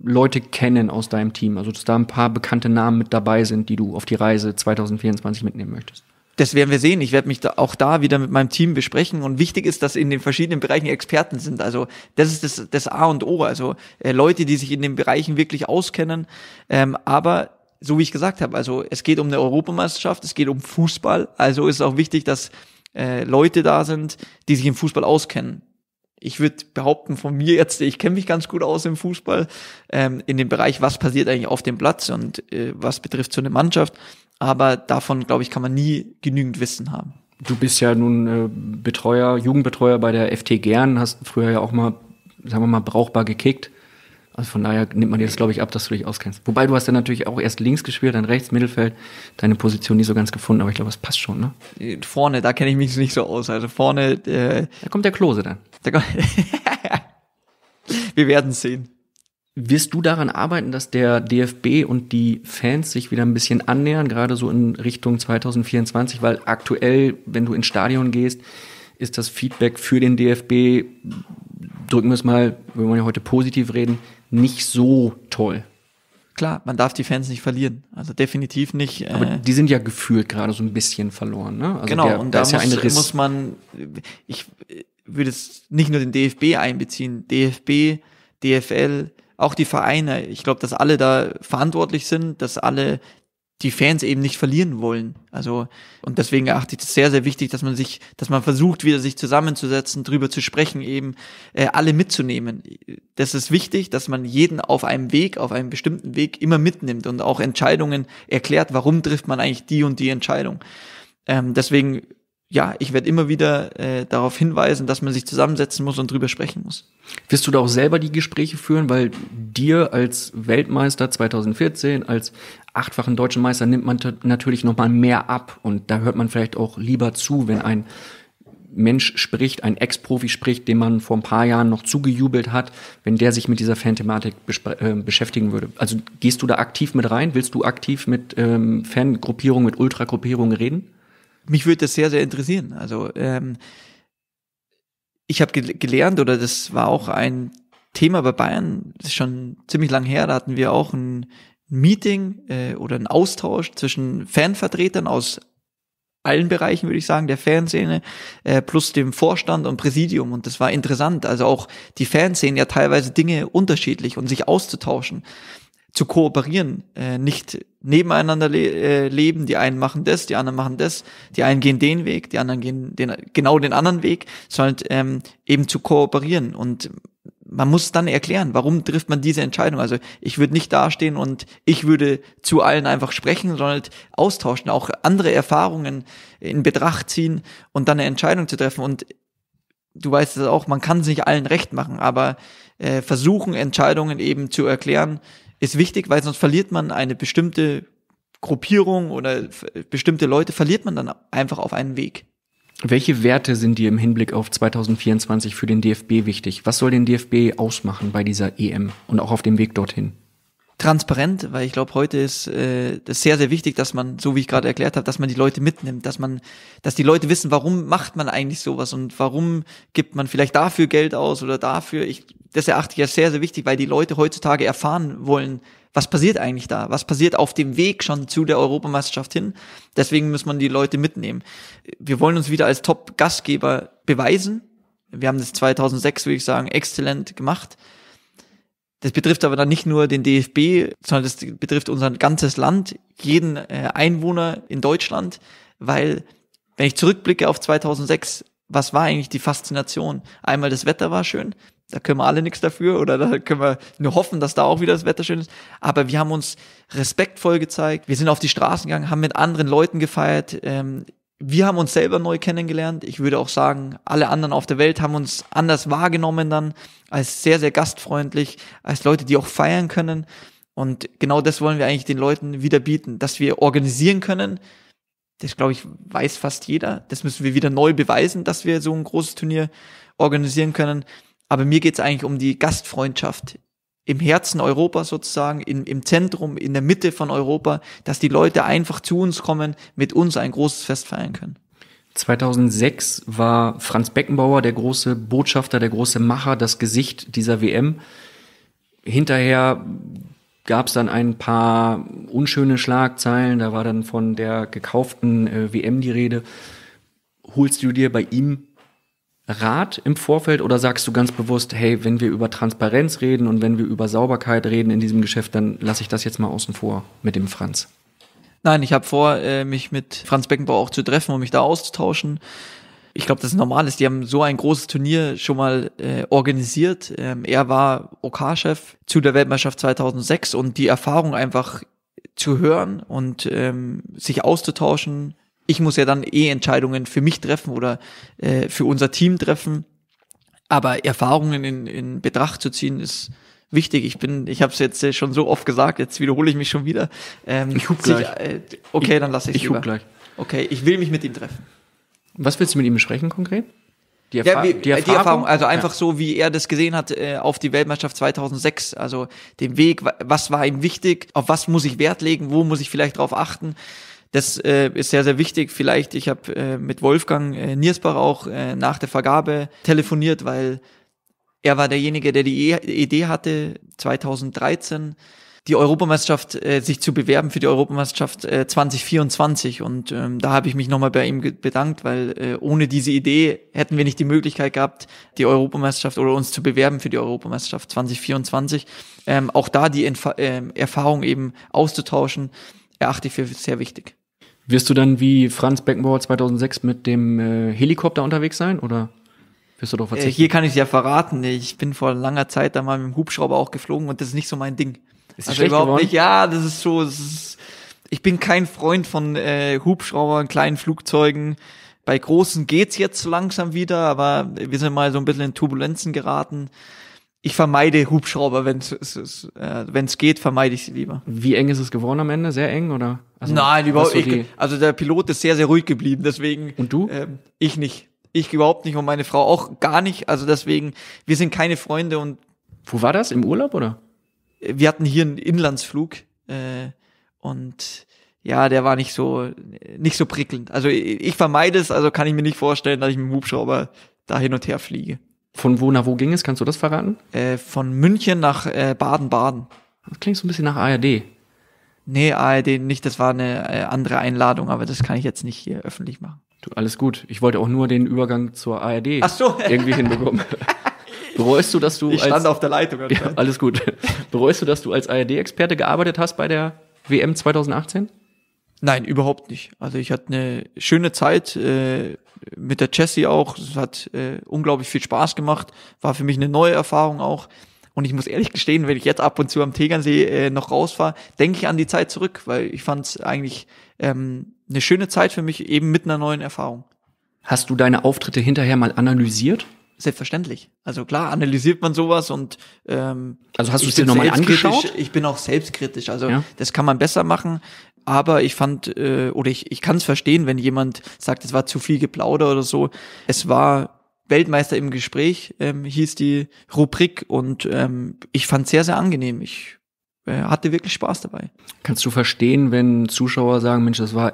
Leute kennen aus deinem Team. Also, dass da ein paar bekannte Namen mit dabei sind, die du auf die Reise 2024 mitnehmen möchtest. Das werden wir sehen. Ich werde mich da auch da wieder mit meinem Team besprechen. Und wichtig ist, dass in den verschiedenen Bereichen Experten sind. Also das ist das, das A und O. Also äh, Leute, die sich in den Bereichen wirklich auskennen. Ähm, aber so wie ich gesagt habe, also es geht um eine Europameisterschaft, es geht um Fußball. Also ist es auch wichtig, dass äh, Leute da sind, die sich im Fußball auskennen ich würde behaupten von mir jetzt, ich kenne mich ganz gut aus im Fußball, ähm, in dem Bereich, was passiert eigentlich auf dem Platz und äh, was betrifft so eine Mannschaft. Aber davon, glaube ich, kann man nie genügend Wissen haben. Du bist ja nun äh, Betreuer, Jugendbetreuer bei der FT Gern, hast früher ja auch mal, sagen wir mal, brauchbar gekickt. Also von daher nimmt man dir das, glaube ich, ab, dass du dich auskennst. Wobei du hast dann natürlich auch erst links gespielt, dann rechts, Mittelfeld, deine Position nie so ganz gefunden, aber ich glaube, das passt schon, ne? Vorne, da kenne ich mich nicht so aus. Also vorne. Äh, da kommt der Klose dann. Da Wir werden sehen. Wirst du daran arbeiten, dass der DFB und die Fans sich wieder ein bisschen annähern, gerade so in Richtung 2024? Weil aktuell, wenn du ins Stadion gehst, ist das Feedback für den DFB, drücken wir es mal, wenn wir ja heute positiv reden, nicht so toll. Klar, man darf die Fans nicht verlieren. Also definitiv nicht. Äh Aber die sind ja gefühlt gerade so ein bisschen verloren. Ne? Also genau, der, und da ist ja muss man, ich würde es nicht nur den DFB einbeziehen, DFB, DFL, auch die Vereine. Ich glaube, dass alle da verantwortlich sind, dass alle die Fans eben nicht verlieren wollen. Also, und deswegen erachte ich das sehr, sehr wichtig, dass man sich, dass man versucht, wieder sich zusammenzusetzen, drüber zu sprechen, eben äh, alle mitzunehmen. Das ist wichtig, dass man jeden auf einem Weg, auf einem bestimmten Weg immer mitnimmt und auch Entscheidungen erklärt, warum trifft man eigentlich die und die Entscheidung. Ähm, deswegen ja, ich werde immer wieder äh, darauf hinweisen, dass man sich zusammensetzen muss und drüber sprechen muss. Wirst du da auch selber die Gespräche führen, weil dir als Weltmeister 2014, als achtfachen deutschen Meister nimmt man natürlich nochmal mehr ab und da hört man vielleicht auch lieber zu, wenn ein Mensch spricht, ein Ex-Profi spricht, dem man vor ein paar Jahren noch zugejubelt hat, wenn der sich mit dieser Fan-Thematik äh, beschäftigen würde. Also gehst du da aktiv mit rein? Willst du aktiv mit ähm, Fangruppierungen, mit Ultra-Gruppierungen reden? mich würde das sehr, sehr interessieren. Also ähm, ich habe gelernt, oder das war auch ein Thema bei Bayern, das ist schon ziemlich lang her, da hatten wir auch ein Meeting äh, oder ein Austausch zwischen Fanvertretern aus allen Bereichen, würde ich sagen, der Fanszene, äh, plus dem Vorstand und Präsidium. Und das war interessant. Also auch die Fans sehen ja teilweise Dinge unterschiedlich und sich auszutauschen zu kooperieren, äh, nicht nebeneinander le äh, leben, die einen machen das, die anderen machen das, die einen gehen den Weg, die anderen gehen den, genau den anderen Weg, sondern halt, ähm, eben zu kooperieren und man muss dann erklären, warum trifft man diese Entscheidung. Also ich würde nicht dastehen und ich würde zu allen einfach sprechen, sondern halt austauschen, auch andere Erfahrungen in Betracht ziehen und dann eine Entscheidung zu treffen. Und du weißt es auch, man kann es nicht allen recht machen, aber äh, versuchen, Entscheidungen eben zu erklären, ist wichtig, weil sonst verliert man eine bestimmte Gruppierung oder bestimmte Leute, verliert man dann einfach auf einen Weg. Welche Werte sind dir im Hinblick auf 2024 für den DFB wichtig? Was soll den DFB ausmachen bei dieser EM und auch auf dem Weg dorthin? transparent, weil ich glaube, heute ist äh, das sehr, sehr wichtig, dass man, so wie ich gerade erklärt habe, dass man die Leute mitnimmt, dass man, dass die Leute wissen, warum macht man eigentlich sowas und warum gibt man vielleicht dafür Geld aus oder dafür. Ich, das erachte ich ja sehr, sehr wichtig, weil die Leute heutzutage erfahren wollen, was passiert eigentlich da? Was passiert auf dem Weg schon zu der Europameisterschaft hin? Deswegen muss man die Leute mitnehmen. Wir wollen uns wieder als Top-Gastgeber beweisen. Wir haben das 2006, würde ich sagen, exzellent gemacht. Das betrifft aber dann nicht nur den DFB, sondern das betrifft unser ganzes Land, jeden äh, Einwohner in Deutschland, weil wenn ich zurückblicke auf 2006, was war eigentlich die Faszination? Einmal das Wetter war schön, da können wir alle nichts dafür oder da können wir nur hoffen, dass da auch wieder das Wetter schön ist. Aber wir haben uns respektvoll gezeigt. Wir sind auf die Straßen gegangen, haben mit anderen Leuten gefeiert. Ähm, wir haben uns selber neu kennengelernt. Ich würde auch sagen, alle anderen auf der Welt haben uns anders wahrgenommen dann, als sehr, sehr gastfreundlich, als Leute, die auch feiern können. Und genau das wollen wir eigentlich den Leuten wieder bieten, dass wir organisieren können. Das, glaube ich, weiß fast jeder. Das müssen wir wieder neu beweisen, dass wir so ein großes Turnier organisieren können. Aber mir geht es eigentlich um die Gastfreundschaft im Herzen Europas sozusagen, in, im Zentrum, in der Mitte von Europa, dass die Leute einfach zu uns kommen, mit uns ein großes Fest feiern können. 2006 war Franz Beckenbauer der große Botschafter, der große Macher, das Gesicht dieser WM. Hinterher gab es dann ein paar unschöne Schlagzeilen, da war dann von der gekauften äh, WM die Rede. Holst du dir bei ihm Rat im Vorfeld oder sagst du ganz bewusst, hey, wenn wir über Transparenz reden und wenn wir über Sauberkeit reden in diesem Geschäft, dann lasse ich das jetzt mal außen vor mit dem Franz? Nein, ich habe vor, äh, mich mit Franz Beckenbauer auch zu treffen und mich da auszutauschen. Ich glaube, das ist normal ist. Die haben so ein großes Turnier schon mal äh, organisiert. Ähm, er war OK-Chef zu der Weltmeisterschaft 2006 und die Erfahrung einfach zu hören und ähm, sich auszutauschen, ich muss ja dann eh Entscheidungen für mich treffen oder äh, für unser Team treffen. Aber Erfahrungen in, in Betracht zu ziehen, ist wichtig. Ich bin, ich habe es jetzt äh, schon so oft gesagt, jetzt wiederhole ich mich schon wieder. Ähm, ich hub gleich. Äh, okay, ich, dann lasse ich es. Ich hub gleich. Okay, ich will mich mit ihm treffen. Was willst du mit ihm sprechen konkret? Die, Erfa ja, wie, die, äh, Erfahrung? die Erfahrung? also einfach ja. so, wie er das gesehen hat äh, auf die Weltmeisterschaft 2006, also den Weg, was war ihm wichtig, auf was muss ich Wert legen, wo muss ich vielleicht drauf achten, das äh, ist sehr, sehr wichtig. Vielleicht, ich habe äh, mit Wolfgang äh, Niersbach auch äh, nach der Vergabe telefoniert, weil er war derjenige, der die e-, Idee hatte, 2013 die Europameisterschaft äh, sich zu bewerben für die Europameisterschaft äh, 2024 und ähm, da habe ich mich nochmal bei ihm bedankt, weil äh, ohne diese Idee hätten wir nicht die Möglichkeit gehabt, die Europameisterschaft oder uns zu bewerben für die Europameisterschaft 2024. Ähm, auch da die Infa äh, Erfahrung eben auszutauschen, erachte ich für sehr wichtig. Wirst du dann wie Franz Beckenbauer 2006 mit dem äh, Helikopter unterwegs sein oder wirst du doch äh, verzichten? Äh, hier kann ich es ja verraten. Ich bin vor langer Zeit da mal mit dem Hubschrauber auch geflogen und das ist nicht so mein Ding. Ist also überhaupt geworden? nicht. Ja, das ist so. Das ist, ich bin kein Freund von äh, Hubschraubern, kleinen Flugzeugen. Bei großen geht's jetzt so langsam wieder, aber wir sind mal so ein bisschen in Turbulenzen geraten ich vermeide Hubschrauber, wenn es äh, wenn's geht, vermeide ich sie lieber. Wie eng ist es geworden am Ende? Sehr eng oder? Also, Nein, überhaupt nicht. Also der Pilot ist sehr, sehr ruhig geblieben, deswegen. Und du? Ähm, ich nicht. Ich überhaupt nicht und meine Frau auch gar nicht. Also deswegen, wir sind keine Freunde und. Wo war das? Im Urlaub oder? Wir hatten hier einen Inlandsflug äh, und ja, der war nicht so nicht so prickelnd. Also ich, ich vermeide es, also kann ich mir nicht vorstellen, dass ich mit dem Hubschrauber da hin und her fliege. Von wo nach wo ging es? Kannst du das verraten? Äh, von München nach äh, Baden-Baden. Äh, das klingt so ein bisschen nach ARD. Nee, ARD nicht. Das war eine äh, andere Einladung, aber das kann ich jetzt nicht hier öffentlich machen. Du, alles gut. Ich wollte auch nur den Übergang zur ARD Ach so. irgendwie hinbekommen. Bereust du, dass du ich als, auf der Leitung. Ja, alles gut. Bereust du, dass du als ARD-Experte gearbeitet hast bei der WM 2018? Nein, überhaupt nicht. Also ich hatte eine schöne Zeit äh, mit der Jessie auch. Es hat äh, unglaublich viel Spaß gemacht. War für mich eine neue Erfahrung auch. Und ich muss ehrlich gestehen, wenn ich jetzt ab und zu am Tegernsee äh, noch rausfahre, denke ich an die Zeit zurück, weil ich fand es eigentlich ähm, eine schöne Zeit für mich, eben mit einer neuen Erfahrung. Hast du deine Auftritte hinterher mal analysiert? Selbstverständlich. Also klar, analysiert man sowas und ähm, also hast du es dir nochmal angeschaut? Ich bin auch selbstkritisch. Also ja. das kann man besser machen aber ich fand, äh, oder ich, ich kann es verstehen, wenn jemand sagt, es war zu viel Geplauder oder so. Es war Weltmeister im Gespräch, ähm, hieß die Rubrik und ähm, ich fand sehr, sehr angenehm. Ich äh, hatte wirklich Spaß dabei. Kannst du verstehen, wenn Zuschauer sagen, Mensch, das war,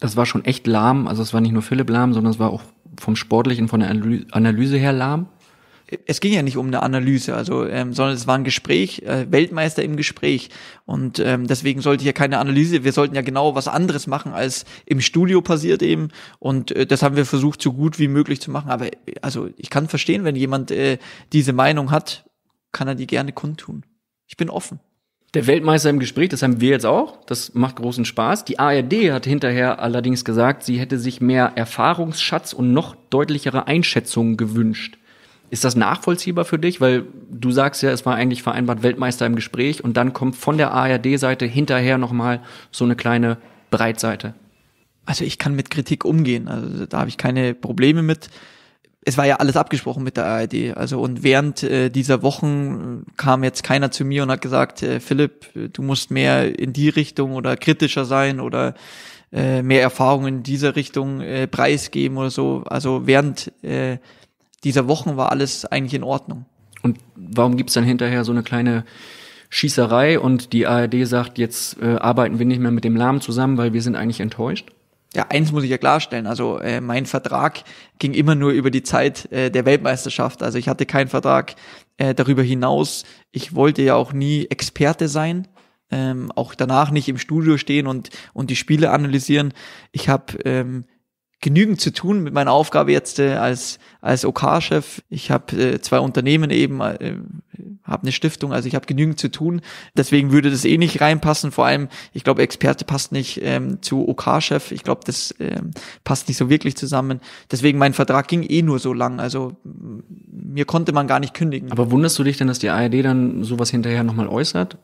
das war schon echt lahm, also es war nicht nur Philipp lahm, sondern es war auch vom Sportlichen, von der Analyse her lahm? es ging ja nicht um eine Analyse, also ähm, sondern es war ein Gespräch, äh, Weltmeister im Gespräch. Und ähm, deswegen sollte hier keine Analyse, wir sollten ja genau was anderes machen, als im Studio passiert eben. Und äh, das haben wir versucht, so gut wie möglich zu machen. Aber äh, also ich kann verstehen, wenn jemand äh, diese Meinung hat, kann er die gerne kundtun. Ich bin offen. Der Weltmeister im Gespräch, das haben wir jetzt auch. Das macht großen Spaß. Die ARD hat hinterher allerdings gesagt, sie hätte sich mehr Erfahrungsschatz und noch deutlichere Einschätzungen gewünscht. Ist das nachvollziehbar für dich? Weil du sagst ja, es war eigentlich vereinbart Weltmeister im Gespräch und dann kommt von der ARD-Seite hinterher nochmal so eine kleine Breitseite. Also ich kann mit Kritik umgehen, also da habe ich keine Probleme mit. Es war ja alles abgesprochen mit der ARD. Also und während äh, dieser Wochen äh, kam jetzt keiner zu mir und hat gesagt, äh, Philipp, du musst mehr in die Richtung oder kritischer sein oder äh, mehr Erfahrung in dieser Richtung äh, preisgeben oder so. Also während äh, dieser Wochen war alles eigentlich in Ordnung. Und warum gibt's dann hinterher so eine kleine Schießerei und die ARD sagt, jetzt äh, arbeiten wir nicht mehr mit dem Lahm zusammen, weil wir sind eigentlich enttäuscht? Ja, eins muss ich ja klarstellen. Also äh, mein Vertrag ging immer nur über die Zeit äh, der Weltmeisterschaft. Also ich hatte keinen Vertrag äh, darüber hinaus. Ich wollte ja auch nie Experte sein. Ähm, auch danach nicht im Studio stehen und, und die Spiele analysieren. Ich habe ähm, genügend zu tun mit meiner Aufgabe jetzt äh, als als OK-Chef. ich habe äh, zwei Unternehmen eben, äh, habe eine Stiftung, also ich habe genügend zu tun. Deswegen würde das eh nicht reinpassen. Vor allem, ich glaube, Experte passt nicht ähm, zu OK-Chef. ich glaube, das ähm, passt nicht so wirklich zusammen. Deswegen mein Vertrag ging eh nur so lang. Also mir konnte man gar nicht kündigen. Aber wunderst du dich denn, dass die ARD dann sowas hinterher nochmal äußert?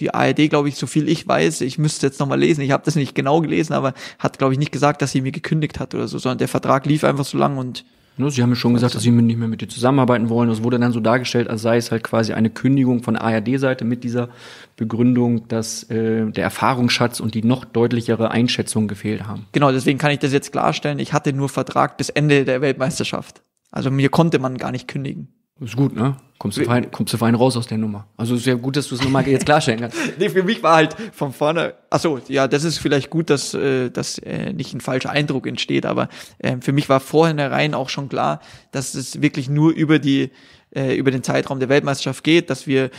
die ARD, glaube ich, so viel ich weiß, ich müsste jetzt nochmal lesen, ich habe das nicht genau gelesen, aber hat, glaube ich, nicht gesagt, dass sie mir gekündigt hat oder so, sondern der Vertrag lief einfach so lang und Sie haben ja schon gesagt, dass Sie nicht mehr mit dir zusammenarbeiten wollen. Das wurde dann so dargestellt, als sei es halt quasi eine Kündigung von ARD-Seite mit dieser Begründung, dass äh, der Erfahrungsschatz und die noch deutlichere Einschätzung gefehlt haben. Genau, deswegen kann ich das jetzt klarstellen. Ich hatte nur Vertrag bis Ende der Weltmeisterschaft. Also mir konnte man gar nicht kündigen. Ist gut, ne? Kommst du, fein, kommst du fein raus aus der Nummer. Also ist ja gut, dass du es nochmal jetzt klarstellen kannst. nee, für mich war halt von vorne, achso, ja, das ist vielleicht gut, dass, äh, dass äh, nicht ein falscher Eindruck entsteht, aber äh, für mich war vornherein auch schon klar, dass es wirklich nur über die, äh, über den Zeitraum der Weltmeisterschaft geht, dass wir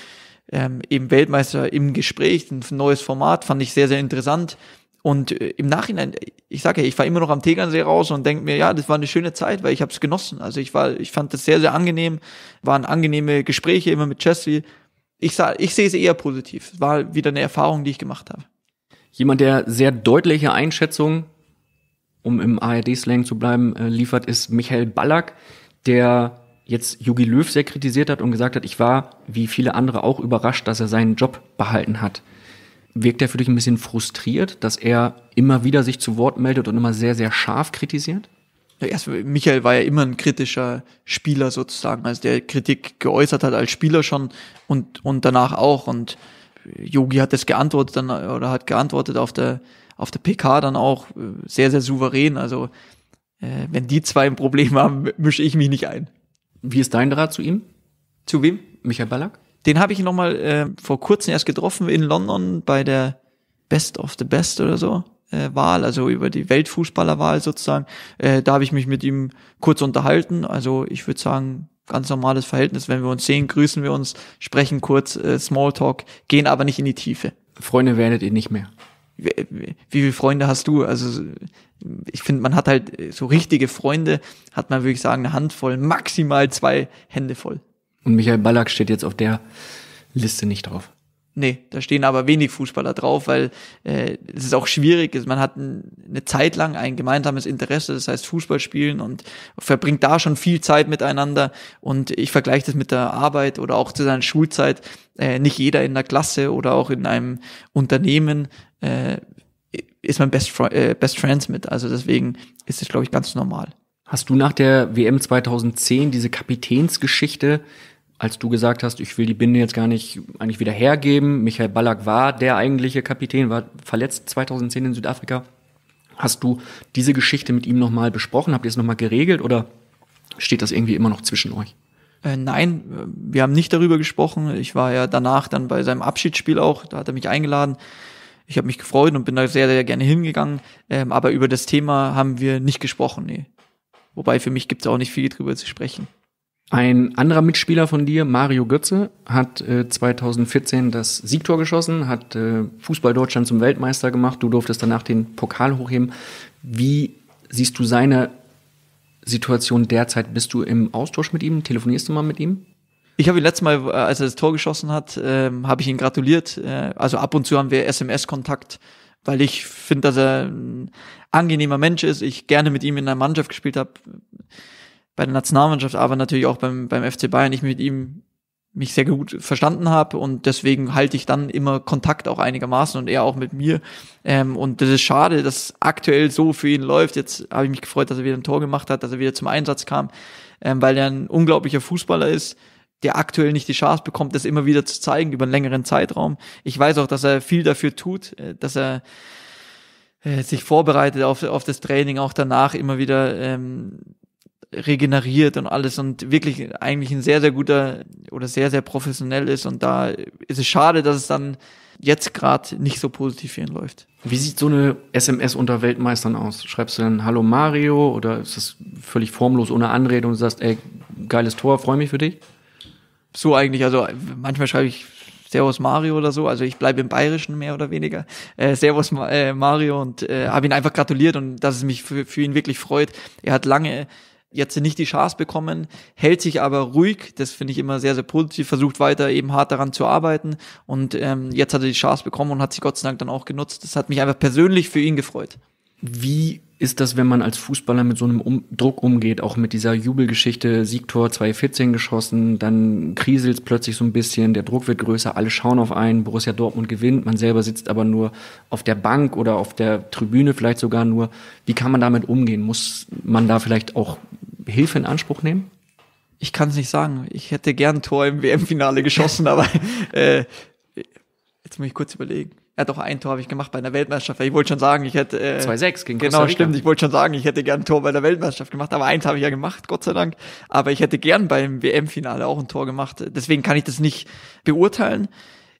ähm, eben Weltmeister im Gespräch, ein neues Format, fand ich sehr, sehr interessant und äh, im Nachhinein, ich sage ja, ich war immer noch am Tegernsee raus und denke mir, ja, das war eine schöne Zeit, weil ich habe es genossen. Also ich war, ich fand das sehr, sehr angenehm, waren angenehme Gespräche immer mit Chesley. Ich, sah, ich sehe es eher positiv. War wieder eine Erfahrung, die ich gemacht habe. Jemand, der sehr deutliche Einschätzungen, um im ARD-Slang zu bleiben, äh, liefert, ist Michael Ballack, der jetzt Jugi Löw sehr kritisiert hat und gesagt hat, ich war, wie viele andere auch, überrascht, dass er seinen Job behalten hat. Wirkt er für dich ein bisschen frustriert, dass er immer wieder sich zu Wort meldet und immer sehr, sehr scharf kritisiert? Ja, erst, Michael war ja immer ein kritischer Spieler sozusagen, also der Kritik geäußert hat als Spieler schon und, und danach auch. Und Yogi hat das geantwortet dann, oder hat geantwortet auf der, auf der PK dann auch äh, sehr, sehr souverän. Also, äh, wenn die zwei ein Problem haben, mische ich mich nicht ein. Wie ist dein Draht zu ihm? Zu wem? Michael Ballack? Den habe ich nochmal äh, vor kurzem erst getroffen in London bei der Best of the Best oder so. Äh, Wahl, also über die Weltfußballerwahl sozusagen. Äh, da habe ich mich mit ihm kurz unterhalten. Also ich würde sagen, ganz normales Verhältnis. Wenn wir uns sehen, grüßen wir uns, sprechen kurz, äh, Smalltalk, gehen aber nicht in die Tiefe. Freunde werdet ihr nicht mehr. Wie, wie, wie viele Freunde hast du? Also ich finde, man hat halt äh, so richtige Freunde, hat man, würde ich sagen, eine Handvoll, maximal zwei Hände voll. Und Michael Ballack steht jetzt auf der Liste nicht drauf. Nee, da stehen aber wenig Fußballer drauf, weil äh, es ist auch schwierig. Man hat ein, eine Zeit lang ein gemeinsames Interesse, das heißt Fußball spielen und verbringt da schon viel Zeit miteinander. Und ich vergleiche das mit der Arbeit oder auch zu seiner Schulzeit. Äh, nicht jeder in der Klasse oder auch in einem Unternehmen äh, ist man best, äh, best Friends mit. Also deswegen ist es, glaube ich, ganz normal. Hast du nach der WM 2010 diese Kapitänsgeschichte als du gesagt hast, ich will die Binde jetzt gar nicht eigentlich wieder hergeben. Michael Ballack war der eigentliche Kapitän, war verletzt 2010 in Südafrika. Hast du diese Geschichte mit ihm nochmal besprochen? Habt ihr es nochmal geregelt oder steht das irgendwie immer noch zwischen euch? Äh, nein, äh, wir haben nicht darüber gesprochen. Ich war ja danach dann bei seinem Abschiedsspiel auch, da hat er mich eingeladen. Ich habe mich gefreut und bin da sehr, sehr gerne hingegangen. Ähm, aber über das Thema haben wir nicht gesprochen, nee. Wobei für mich gibt es auch nicht viel drüber zu sprechen. Ein anderer Mitspieler von dir, Mario Götze, hat äh, 2014 das Siegtor geschossen, hat äh, Fußball Deutschland zum Weltmeister gemacht. Du durftest danach den Pokal hochheben. Wie siehst du seine Situation derzeit? Bist du im Austausch mit ihm? Telefonierst du mal mit ihm? Ich habe ihn letztes Mal, äh, als er das Tor geschossen hat, ähm, habe ich ihn gratuliert. Äh, also ab und zu haben wir SMS-Kontakt, weil ich finde, dass er ein angenehmer Mensch ist. Ich gerne mit ihm in einer Mannschaft gespielt habe bei der Nationalmannschaft, aber natürlich auch beim, beim FC Bayern, ich mit ihm mich sehr gut verstanden habe und deswegen halte ich dann immer Kontakt auch einigermaßen und er auch mit mir. Ähm, und das ist schade, dass aktuell so für ihn läuft. Jetzt habe ich mich gefreut, dass er wieder ein Tor gemacht hat, dass er wieder zum Einsatz kam, ähm, weil er ein unglaublicher Fußballer ist, der aktuell nicht die Chance bekommt, das immer wieder zu zeigen über einen längeren Zeitraum. Ich weiß auch, dass er viel dafür tut, äh, dass er äh, sich vorbereitet auf, auf das Training, auch danach immer wieder ähm, regeneriert und alles und wirklich eigentlich ein sehr, sehr guter oder sehr, sehr professionell ist. Und da ist es schade, dass es dann jetzt gerade nicht so positiv für ihn läuft. Wie sieht so eine SMS unter Weltmeistern aus? Schreibst du dann Hallo Mario oder ist das völlig formlos ohne Anrede und sagst, ey, geiles Tor, freue mich für dich? So eigentlich, also manchmal schreibe ich Servus Mario oder so. Also ich bleibe im Bayerischen mehr oder weniger. Äh, Servus Ma äh, Mario und äh, habe ihn einfach gratuliert und dass es mich für, für ihn wirklich freut. Er hat lange jetzt nicht die Chance bekommen, hält sich aber ruhig, das finde ich immer sehr, sehr positiv, versucht weiter eben hart daran zu arbeiten und ähm, jetzt hat er die Chance bekommen und hat sie Gott sei Dank dann auch genutzt. Das hat mich einfach persönlich für ihn gefreut. Wie ist das, wenn man als Fußballer mit so einem um Druck umgeht, auch mit dieser Jubelgeschichte, Siegtor 2014 geschossen, dann kriselt es plötzlich so ein bisschen, der Druck wird größer, alle schauen auf einen, Borussia Dortmund gewinnt, man selber sitzt aber nur auf der Bank oder auf der Tribüne vielleicht sogar nur. Wie kann man damit umgehen? Muss man da vielleicht auch Hilfe in Anspruch nehmen? Ich kann es nicht sagen. Ich hätte gern ein Tor im WM-Finale geschossen, aber äh, jetzt muss ich kurz überlegen. Ja, doch, ein Tor habe ich gemacht bei einer Weltmeisterschaft. Ich wollte schon sagen, ich hätte. Äh, 2-6 gegen genau, Costa Genau, stimmt. Ich wollte schon sagen, ich hätte gern ein Tor bei der Weltmeisterschaft gemacht. Aber eins habe ich ja gemacht, Gott sei Dank. Aber ich hätte gern beim WM-Finale auch ein Tor gemacht. Deswegen kann ich das nicht beurteilen.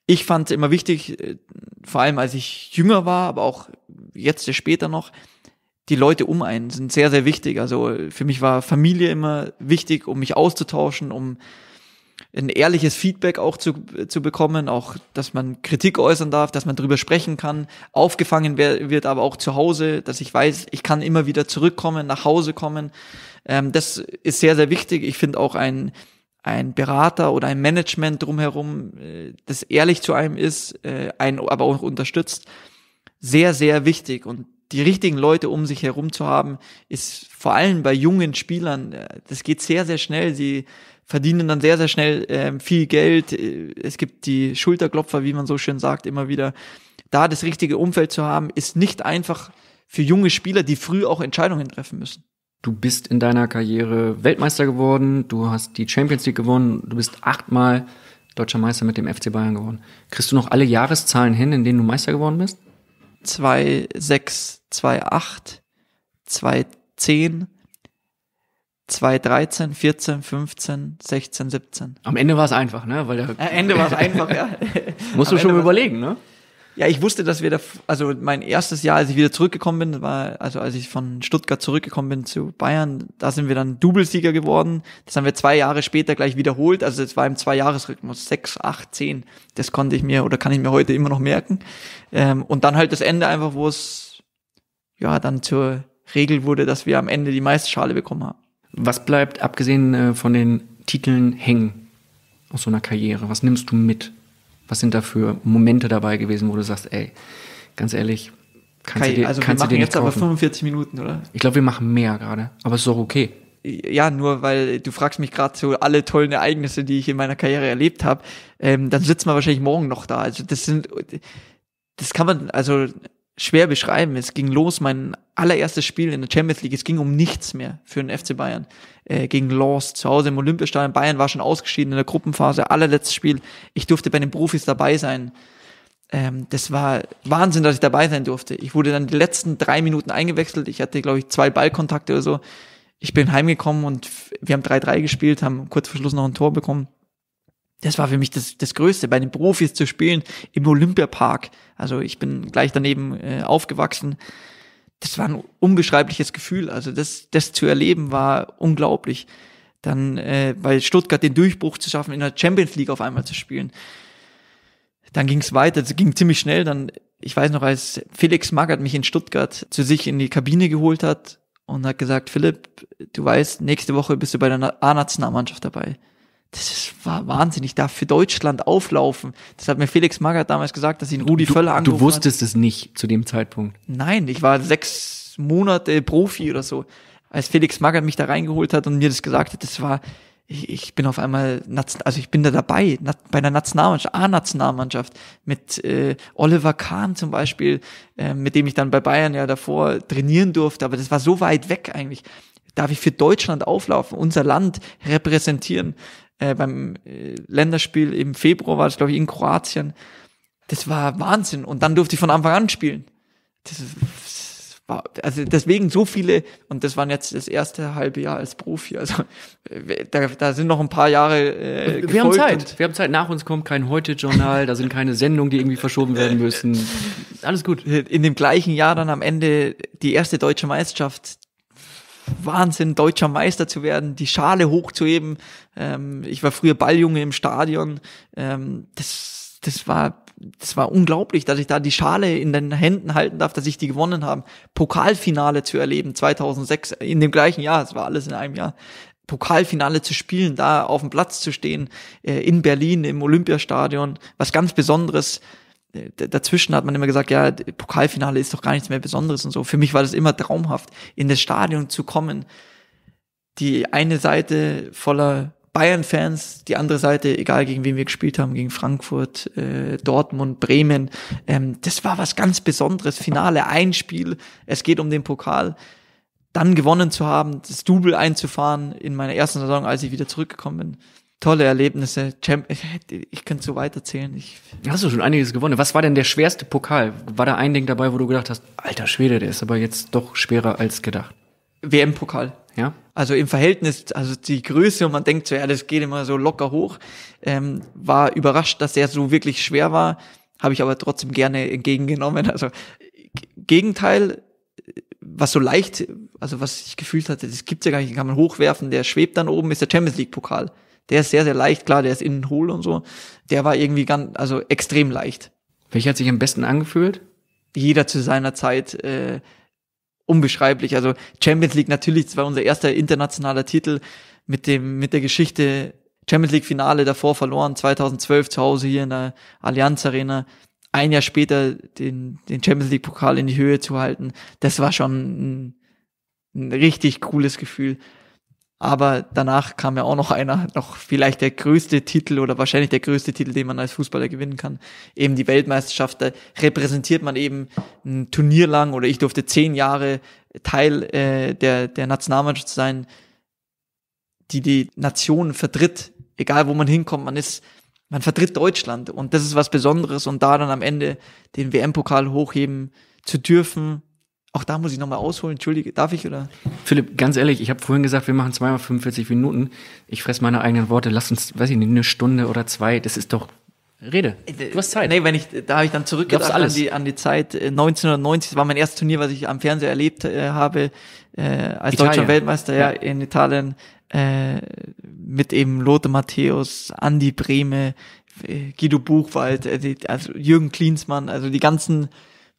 Ich fand es immer wichtig, äh, vor allem als ich jünger war, aber auch jetzt später noch, die Leute um einen sind sehr, sehr wichtig. Also äh, für mich war Familie immer wichtig, um mich auszutauschen, um ein ehrliches Feedback auch zu, zu bekommen, auch dass man Kritik äußern darf, dass man drüber sprechen kann, aufgefangen wird, aber auch zu Hause, dass ich weiß, ich kann immer wieder zurückkommen, nach Hause kommen. Ähm, das ist sehr, sehr wichtig. Ich finde auch ein, ein Berater oder ein Management drumherum, äh, das ehrlich zu einem ist, äh, einen aber auch unterstützt, sehr, sehr wichtig. Und die richtigen Leute um sich herum zu haben, ist vor allem bei jungen Spielern, äh, das geht sehr, sehr schnell. Sie verdienen dann sehr, sehr schnell ähm, viel Geld. Es gibt die Schulterklopfer, wie man so schön sagt, immer wieder. Da das richtige Umfeld zu haben, ist nicht einfach für junge Spieler, die früh auch Entscheidungen treffen müssen. Du bist in deiner Karriere Weltmeister geworden, du hast die Champions League gewonnen, du bist achtmal deutscher Meister mit dem FC Bayern geworden. Kriegst du noch alle Jahreszahlen hin, in denen du Meister geworden bist? 2, 6, 2, 8, 2, 10, 2013, 14, 15, 16, 17. Am Ende war es einfach, ne? Weil Am Ende war es einfach, ja. Musst du Am schon Ende überlegen, ne? Ja, ich wusste, dass wir da, also mein erstes Jahr, als ich wieder zurückgekommen bin, war, also als ich von Stuttgart zurückgekommen bin zu Bayern, da sind wir dann Doublesieger geworden. Das haben wir zwei Jahre später gleich wiederholt. Also es war im Zwei-Jahres-Rhythmus, sechs, acht, zehn. Das konnte ich mir oder kann ich mir heute immer noch merken. Ähm, und dann halt das Ende einfach, wo es ja dann zur Regel wurde, dass wir am Ende die Meisterschale bekommen haben. Was bleibt, abgesehen äh, von den Titeln, hängen aus so einer Karriere? Was nimmst du mit? Was sind da für Momente dabei gewesen, wo du sagst, ey, ganz ehrlich, kannst Kai, du dir, also kannst wir machen dir jetzt kaufen. aber 45 Minuten, oder? Ich glaube, wir machen mehr gerade, aber es ist auch okay. Ja, nur weil du fragst mich gerade so alle tollen Ereignisse, die ich in meiner Karriere erlebt habe, ähm, dann sitzen wir wahrscheinlich morgen noch da. Also das sind, das kann man, also schwer beschreiben. Es ging los, mein allererstes Spiel in der Champions League. Es ging um nichts mehr für den FC Bayern äh, gegen Laws zu Hause im Olympiastadion. Bayern war schon ausgeschieden in der Gruppenphase, allerletztes Spiel. Ich durfte bei den Profis dabei sein. Ähm, das war Wahnsinn, dass ich dabei sein durfte. Ich wurde dann die letzten drei Minuten eingewechselt. Ich hatte, glaube ich, zwei Ballkontakte oder so. Ich bin heimgekommen und wir haben 3-3 gespielt, haben kurz vor Schluss noch ein Tor bekommen das war für mich das, das Größte, bei den Profis zu spielen im Olympiapark. Also ich bin gleich daneben äh, aufgewachsen. Das war ein unbeschreibliches Gefühl. Also das, das zu erleben war unglaublich. Dann äh, bei Stuttgart den Durchbruch zu schaffen, in der Champions League auf einmal zu spielen. Dann ging es weiter, es ging ziemlich schnell. Dann, ich weiß noch, als Felix Magath mich in Stuttgart zu sich in die Kabine geholt hat und hat gesagt, Philipp, du weißt, nächste Woche bist du bei der A-Nationalmannschaft dabei das war wahnsinnig, da für Deutschland auflaufen. Das hat mir Felix Magath damals gesagt, dass ihn Rudi du, Völler angerufen Du wusstest hat. es nicht zu dem Zeitpunkt? Nein, ich war sechs Monate Profi oder so. Als Felix Magath mich da reingeholt hat und mir das gesagt hat, das war, ich, ich bin auf einmal, also ich bin da dabei, bei einer Nationalmannschaft, A-Nationalmannschaft, mit äh, Oliver Kahn zum Beispiel, äh, mit dem ich dann bei Bayern ja davor trainieren durfte, aber das war so weit weg eigentlich darf ich für Deutschland auflaufen, unser Land repräsentieren äh, beim äh, Länderspiel im Februar war das, glaube ich, in Kroatien. Das war Wahnsinn. Und dann durfte ich von Anfang an spielen. Das, das war, also deswegen so viele, und das waren jetzt das erste halbe Jahr als Profi. Also äh, da, da sind noch ein paar Jahre. Äh, wir haben Zeit. Wir haben Zeit. Nach uns kommt kein Heute-Journal, da sind keine Sendungen, die irgendwie verschoben werden äh, müssen. Alles gut. In dem gleichen Jahr dann am Ende die erste deutsche Meisterschaft Wahnsinn, deutscher Meister zu werden, die Schale hochzuheben, ähm, ich war früher Balljunge im Stadion. Ähm, das, das war das war unglaublich, dass ich da die Schale in den Händen halten darf, dass ich die gewonnen habe. Pokalfinale zu erleben 2006 in dem gleichen Jahr, es war alles in einem Jahr. Pokalfinale zu spielen, da auf dem Platz zu stehen äh, in Berlin im Olympiastadion, was ganz Besonderes. Äh, dazwischen hat man immer gesagt, ja, Pokalfinale ist doch gar nichts mehr Besonderes und so. Für mich war das immer traumhaft, in das Stadion zu kommen. Die eine Seite voller Bayern-Fans, die andere Seite, egal gegen wen wir gespielt haben, gegen Frankfurt, äh, Dortmund, Bremen, ähm, das war was ganz Besonderes. Finale, ein Spiel, es geht um den Pokal. Dann gewonnen zu haben, das Double einzufahren in meiner ersten Saison, als ich wieder zurückgekommen bin. Tolle Erlebnisse. Ich könnte so weiterzählen. Ich Hast du schon einiges gewonnen. Was war denn der schwerste Pokal? War da ein Ding dabei, wo du gedacht hast, alter Schwede, der ist aber jetzt doch schwerer als gedacht? WM-Pokal. Ja. Also im Verhältnis, also die Größe, und man denkt so, ja, das geht immer so locker hoch. Ähm, war überrascht, dass er so wirklich schwer war, habe ich aber trotzdem gerne entgegengenommen. Also Gegenteil, was so leicht, also was ich gefühlt hatte, das gibt's ja gar nicht, den kann man hochwerfen, der schwebt dann oben, ist der Champions League Pokal. Der ist sehr, sehr leicht, klar, der ist innen hohl und so. Der war irgendwie ganz, also extrem leicht. Welcher hat sich am besten angefühlt? Jeder zu seiner Zeit. Äh, unbeschreiblich. Also Champions League natürlich, das war unser erster internationaler Titel mit dem, mit der Geschichte Champions League Finale davor verloren, 2012 zu Hause hier in der Allianz Arena. Ein Jahr später den, den Champions League Pokal in die Höhe zu halten, das war schon ein, ein richtig cooles Gefühl. Aber danach kam ja auch noch einer, noch vielleicht der größte Titel oder wahrscheinlich der größte Titel, den man als Fußballer gewinnen kann. Eben die Weltmeisterschaft, da repräsentiert man eben ein Turnier lang oder ich durfte zehn Jahre Teil äh, der, der Nationalmannschaft sein, die die Nation vertritt. Egal wo man hinkommt, man ist, man vertritt Deutschland und das ist was Besonderes und da dann am Ende den WM-Pokal hochheben zu dürfen, auch da muss ich nochmal ausholen. Entschuldige, darf ich oder? Philipp, ganz ehrlich, ich habe vorhin gesagt, wir machen zweimal 45 Minuten. Ich fresse meine eigenen Worte. Lass uns, weiß ich nicht, eine Stunde oder zwei. Das ist doch Rede. Äh, du hast Zeit. Nee, wenn ich, da habe ich dann zurückgedacht an die, an die Zeit 1990. Äh, das war mein erstes Turnier, was ich am Fernseher erlebt äh, habe, äh, als Italien. deutscher Weltmeister ja, ja. in Italien äh, mit eben Lothar Matthäus, Andy Brehme, äh, Guido Buchwald, also Jürgen Klinsmann, also die ganzen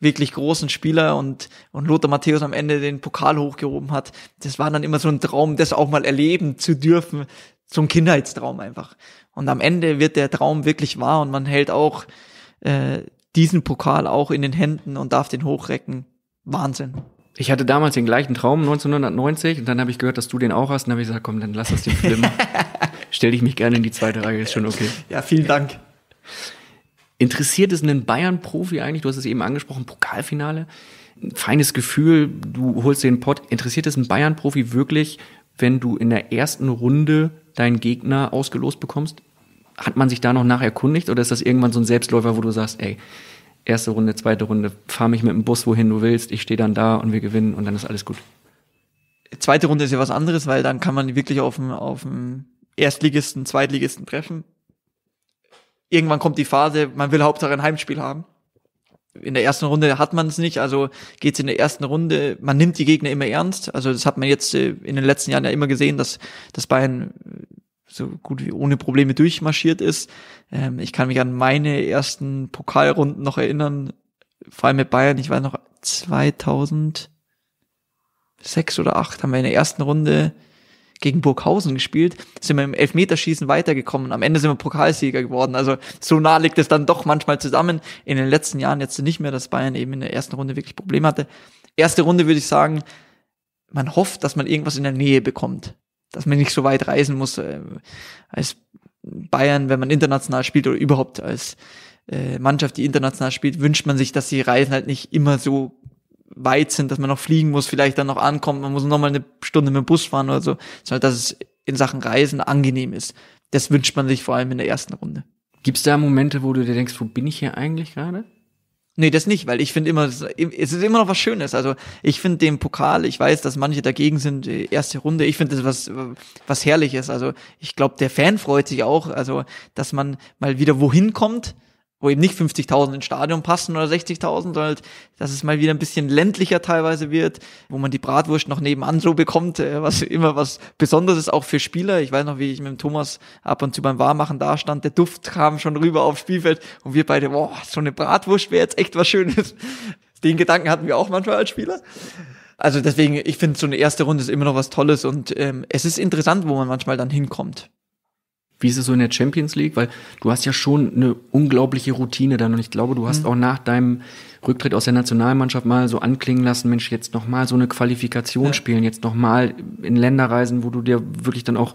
wirklich großen Spieler und, und Lothar Matthäus am Ende den Pokal hochgehoben hat. Das war dann immer so ein Traum, das auch mal erleben zu dürfen. So ein Kindheitstraum einfach. Und am Ende wird der Traum wirklich wahr und man hält auch äh, diesen Pokal auch in den Händen und darf den hochrecken. Wahnsinn. Ich hatte damals den gleichen Traum 1990 und dann habe ich gehört, dass du den auch hast und habe ich gesagt, komm, dann lass das den Film. Stell dich mich gerne in die zweite Reihe, ist schon okay. Ja, vielen Dank. Interessiert es einen Bayern-Profi eigentlich? Du hast es eben angesprochen, Pokalfinale. Ein feines Gefühl, du holst den Pott. Interessiert es einen Bayern-Profi wirklich, wenn du in der ersten Runde deinen Gegner ausgelost bekommst? Hat man sich da noch nacherkundigt oder ist das irgendwann so ein Selbstläufer, wo du sagst, ey, erste Runde, zweite Runde, fahr mich mit dem Bus wohin du willst, ich stehe dann da und wir gewinnen und dann ist alles gut? Zweite Runde ist ja was anderes, weil dann kann man wirklich auf dem, auf dem Erstligisten, Zweitligisten treffen irgendwann kommt die Phase, man will Hauptsache ein Heimspiel haben. In der ersten Runde hat man es nicht, also geht's in der ersten Runde, man nimmt die Gegner immer ernst. Also das hat man jetzt äh, in den letzten Jahren ja immer gesehen, dass, dass Bayern äh, so gut wie ohne Probleme durchmarschiert ist. Ähm, ich kann mich an meine ersten Pokalrunden noch erinnern, vor allem mit Bayern. Ich weiß noch, 2006 oder 8 haben wir in der ersten Runde gegen Burghausen gespielt, sind wir im Elfmeterschießen weitergekommen. Am Ende sind wir Pokalsieger geworden. Also so nah liegt es dann doch manchmal zusammen. In den letzten Jahren jetzt nicht mehr, dass Bayern eben in der ersten Runde wirklich Probleme hatte. Erste Runde würde ich sagen, man hofft, dass man irgendwas in der Nähe bekommt. Dass man nicht so weit reisen muss äh, als Bayern, wenn man international spielt oder überhaupt als äh, Mannschaft, die international spielt, wünscht man sich, dass die Reisen halt nicht immer so weit sind, dass man noch fliegen muss, vielleicht dann noch ankommt, man muss noch mal eine Stunde mit dem Bus fahren oder so, sondern dass es in Sachen Reisen angenehm ist. Das wünscht man sich vor allem in der ersten Runde. Gibt es da Momente, wo du dir denkst, wo bin ich hier eigentlich gerade? Nee, das nicht, weil ich finde immer, es ist immer noch was Schönes. Also ich finde den Pokal, ich weiß, dass manche dagegen sind, erste Runde, ich finde das was, was Herrliches. Also ich glaube, der Fan freut sich auch, also dass man mal wieder wohin kommt, wo eben nicht 50.000 ins Stadion passen oder 60.000, sondern halt, dass es mal wieder ein bisschen ländlicher teilweise wird, wo man die Bratwurst noch nebenan so bekommt, äh, was immer was Besonderes ist, auch für Spieler. Ich weiß noch, wie ich mit dem Thomas ab und zu beim Warmachen da stand, der Duft kam schon rüber aufs Spielfeld und wir beide, boah, so eine Bratwurst wäre jetzt echt was Schönes. Den Gedanken hatten wir auch manchmal als Spieler. Also deswegen, ich finde, so eine erste Runde ist immer noch was Tolles und ähm, es ist interessant, wo man manchmal dann hinkommt. Wie ist es so in der Champions League? Weil du hast ja schon eine unglaubliche Routine dann und ich glaube, du hast mhm. auch nach deinem Rücktritt aus der Nationalmannschaft mal so anklingen lassen, Mensch, jetzt nochmal so eine Qualifikation ja. spielen, jetzt nochmal in Länder reisen, wo du dir wirklich dann auch,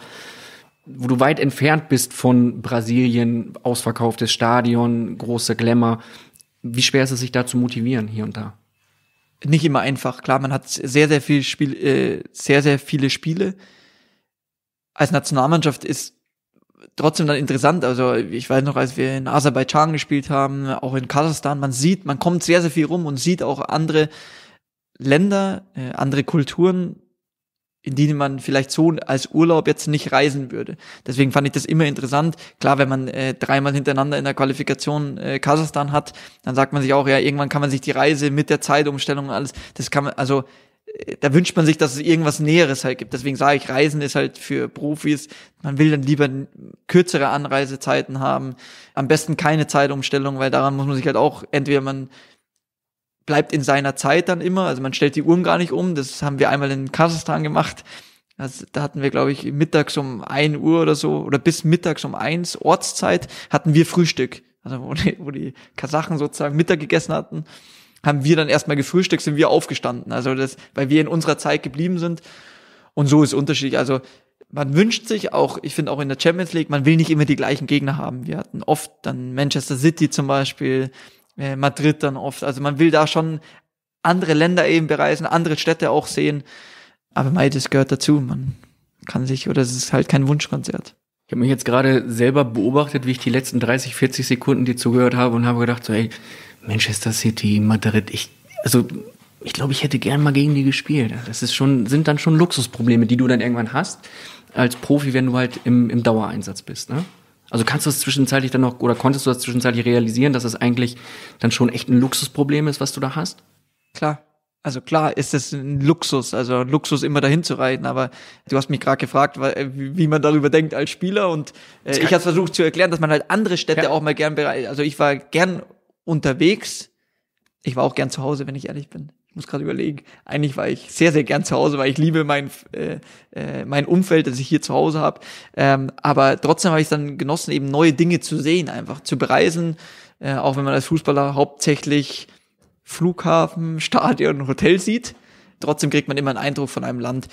wo du weit entfernt bist von Brasilien, ausverkauftes Stadion, große Glamour. Wie schwer ist es, sich da zu motivieren hier und da? Nicht immer einfach. Klar, man hat sehr, sehr viel Spiel, äh, sehr, sehr viele Spiele. Als Nationalmannschaft ist trotzdem dann interessant. Also ich weiß noch, als wir in Aserbaidschan gespielt haben, auch in Kasachstan, man sieht, man kommt sehr, sehr viel rum und sieht auch andere Länder, äh, andere Kulturen, in denen man vielleicht so als Urlaub jetzt nicht reisen würde. Deswegen fand ich das immer interessant. Klar, wenn man äh, dreimal hintereinander in der Qualifikation äh, Kasachstan hat, dann sagt man sich auch, ja, irgendwann kann man sich die Reise mit der Zeitumstellung und alles, das kann man, also da wünscht man sich, dass es irgendwas Näheres halt gibt. Deswegen sage ich, Reisen ist halt für Profis, man will dann lieber kürzere Anreisezeiten haben, am besten keine Zeitumstellung, weil daran muss man sich halt auch, entweder man bleibt in seiner Zeit dann immer, also man stellt die Uhren gar nicht um, das haben wir einmal in Kasachstan gemacht, also da hatten wir, glaube ich, mittags um ein Uhr oder so, oder bis mittags um eins Ortszeit hatten wir Frühstück. Also wo die, wo die Kasachen sozusagen Mittag gegessen hatten haben wir dann erstmal gefrühstückt, sind wir aufgestanden. Also das, weil wir in unserer Zeit geblieben sind. Und so ist unterschiedlich. Also man wünscht sich auch, ich finde auch in der Champions League, man will nicht immer die gleichen Gegner haben. Wir hatten oft dann Manchester City zum Beispiel, äh, Madrid dann oft. Also man will da schon andere Länder eben bereisen, andere Städte auch sehen. Aber mei, das gehört dazu. Man kann sich, oder es ist halt kein Wunschkonzert. Ich habe mich jetzt gerade selber beobachtet, wie ich die letzten 30, 40 Sekunden dir zugehört habe und habe gedacht, so, ey, Manchester City, Madrid, ich, also ich glaube, ich hätte gern mal gegen die gespielt. Das ist schon, sind dann schon Luxusprobleme, die du dann irgendwann hast, als Profi, wenn du halt im, im Dauereinsatz bist. Ne? Also kannst du das zwischenzeitlich dann noch, oder konntest du das zwischenzeitlich realisieren, dass es eigentlich dann schon echt ein Luxusproblem ist, was du da hast? Klar. Also klar ist es ein Luxus, also Luxus immer dahin zu reiten, aber du hast mich gerade gefragt, wie man darüber denkt als Spieler und äh, ich habe versucht zu erklären, dass man halt andere Städte ja. auch mal gern bereit, also ich war gern unterwegs. Ich war auch gern zu Hause, wenn ich ehrlich bin. Ich muss gerade überlegen. Eigentlich war ich sehr, sehr gern zu Hause, weil ich liebe mein, äh, äh, mein Umfeld, das ich hier zu Hause habe. Ähm, aber trotzdem habe ich dann genossen, eben neue Dinge zu sehen, einfach zu bereisen. Äh, auch wenn man als Fußballer hauptsächlich Flughafen, Stadion, Hotel sieht. Trotzdem kriegt man immer einen Eindruck von einem Land.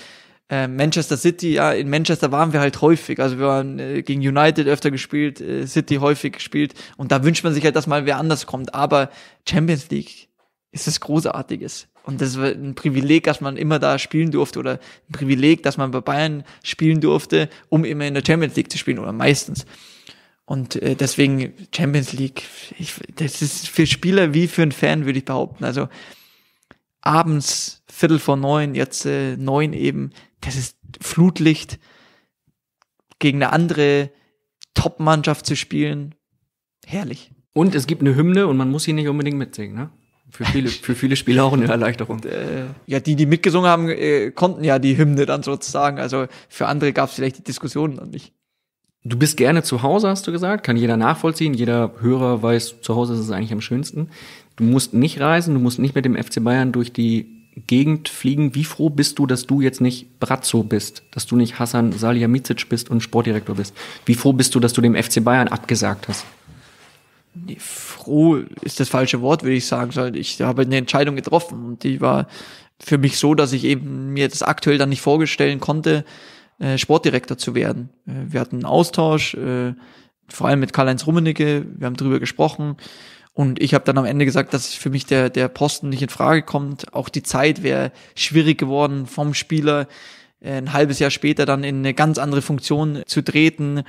Ähm, Manchester City, ja, in Manchester waren wir halt häufig. Also wir waren äh, gegen United öfter gespielt, äh, City häufig gespielt. Und da wünscht man sich halt, dass mal wer anders kommt. Aber Champions League ist das Großartiges. Und das war ein Privileg, dass man immer da spielen durfte oder ein Privileg, dass man bei Bayern spielen durfte, um immer in der Champions League zu spielen oder meistens. Und äh, deswegen Champions League, ich, das ist für Spieler wie für einen Fan, würde ich behaupten. Also abends Viertel vor neun, jetzt äh, neun eben, das ist Flutlicht gegen eine andere Top-Mannschaft zu spielen. Herrlich. Und es gibt eine Hymne und man muss sie nicht unbedingt mitsingen, ne? Für viele, für viele Spieler auch eine Erleichterung. Und, äh, ja, die, die mitgesungen haben, äh, konnten ja die Hymne dann sozusagen. Also für andere gab es vielleicht die Diskussionen dann nicht. Du bist gerne zu Hause, hast du gesagt. Kann jeder nachvollziehen. Jeder Hörer weiß, zu Hause ist es eigentlich am schönsten. Du musst nicht reisen, du musst nicht mit dem FC Bayern durch die Gegend fliegen. Wie froh bist du, dass du jetzt nicht Brazzo bist, dass du nicht Hassan Salihamidzic bist und Sportdirektor bist? Wie froh bist du, dass du dem FC Bayern abgesagt hast? Nee, froh ist das falsche Wort, würde ich sagen. Ich habe eine Entscheidung getroffen und die war für mich so, dass ich eben mir das aktuell dann nicht vorstellen konnte, äh, Sportdirektor zu werden. Äh, wir hatten einen Austausch, äh, vor allem mit Karl-Heinz Rummenigge, wir haben drüber gesprochen. Und ich habe dann am Ende gesagt, dass für mich der, der Posten nicht in Frage kommt. Auch die Zeit wäre schwierig geworden vom Spieler, äh, ein halbes Jahr später dann in eine ganz andere Funktion zu treten.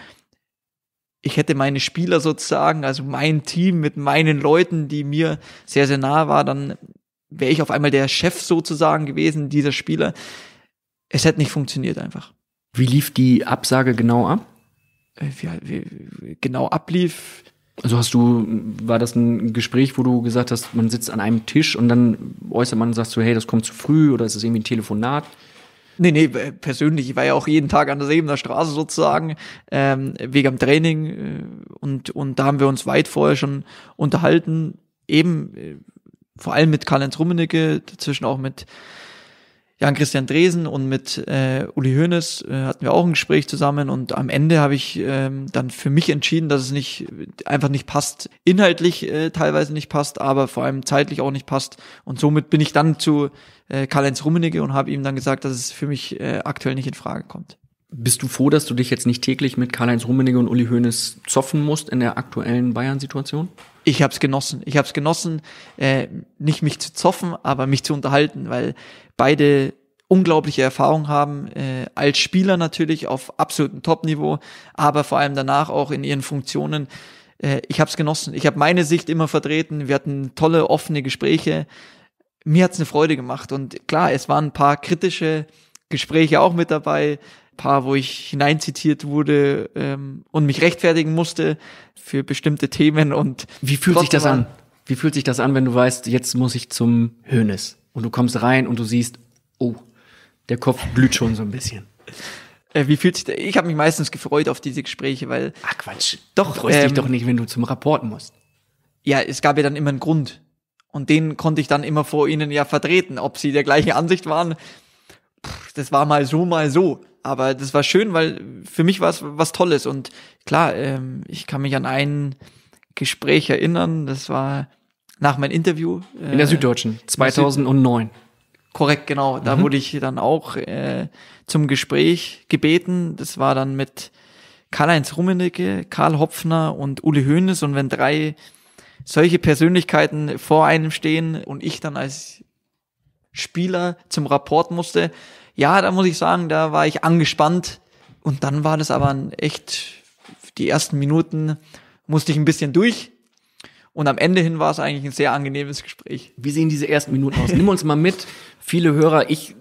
Ich hätte meine Spieler sozusagen, also mein Team mit meinen Leuten, die mir sehr, sehr nahe war, dann wäre ich auf einmal der Chef sozusagen gewesen, dieser Spieler. Es hätte nicht funktioniert einfach. Wie lief die Absage genau ab? Äh, wie, wie, wie genau ablief, also hast du, war das ein Gespräch, wo du gesagt hast, man sitzt an einem Tisch und dann äußert man und sagst so, hey, das kommt zu früh oder ist es irgendwie ein Telefonat? Nee, nee, persönlich, ich war ja auch jeden Tag an der Sebener Straße sozusagen, ähm, wegen am Training äh, und, und da haben wir uns weit vorher schon unterhalten, eben äh, vor allem mit Karl-Heinz Rummenigge, dazwischen auch mit Jan-Christian Dresen und mit äh, Uli Hoeneß äh, hatten wir auch ein Gespräch zusammen und am Ende habe ich ähm, dann für mich entschieden, dass es nicht einfach nicht passt, inhaltlich äh, teilweise nicht passt, aber vor allem zeitlich auch nicht passt und somit bin ich dann zu äh, Karl-Heinz Rummenigge und habe ihm dann gesagt, dass es für mich äh, aktuell nicht in Frage kommt. Bist du froh, dass du dich jetzt nicht täglich mit Karl-Heinz Rummenigge und Uli Hoeneß zoffen musst in der aktuellen Bayern-Situation? Ich habe es genossen. Ich habe es genossen, äh, nicht mich zu zoffen, aber mich zu unterhalten, weil beide unglaubliche Erfahrung haben, äh, als Spieler natürlich auf absolutem Top-Niveau, aber vor allem danach auch in ihren Funktionen. Äh, ich habe es genossen. Ich habe meine Sicht immer vertreten. Wir hatten tolle, offene Gespräche. Mir hat's eine Freude gemacht. Und klar, es waren ein paar kritische Gespräche auch mit dabei, ein paar, wo ich hineinzitiert wurde ähm, und mich rechtfertigen musste für bestimmte Themen. Und wie fühlt sich das an? Wie fühlt sich das an, wenn du weißt, jetzt muss ich zum Hönes? Und du kommst rein und du siehst, oh, der Kopf blüht schon so ein bisschen. Äh, wie fühlt sich der? Ich habe mich meistens gefreut auf diese Gespräche, weil. Ach Quatsch. Doch. Du freust ähm, dich doch nicht, wenn du zum Rapporten musst. Ja, es gab ja dann immer einen Grund. Und den konnte ich dann immer vor ihnen ja vertreten. Ob sie der gleichen Ansicht waren, pff, das war mal so, mal so. Aber das war schön, weil für mich war es was Tolles. Und klar, ähm, ich kann mich an ein Gespräch erinnern, das war nach meinem Interview. Äh, in der äh, Süddeutschen, 2009. Korrekt, genau. Da mhm. wurde ich dann auch äh, zum Gespräch gebeten. Das war dann mit Karl-Heinz Rummenigge, Karl Hopfner und Uli Hoeneß. Und wenn drei solche Persönlichkeiten vor einem stehen und ich dann als Spieler zum Rapport musste, ja, da muss ich sagen, da war ich angespannt. Und dann war das aber ein echt, die ersten Minuten musste ich ein bisschen durch und am Ende hin war es eigentlich ein sehr angenehmes Gespräch. Wie sehen diese ersten Minuten aus? Nimm uns mal mit. Viele Hörer, ich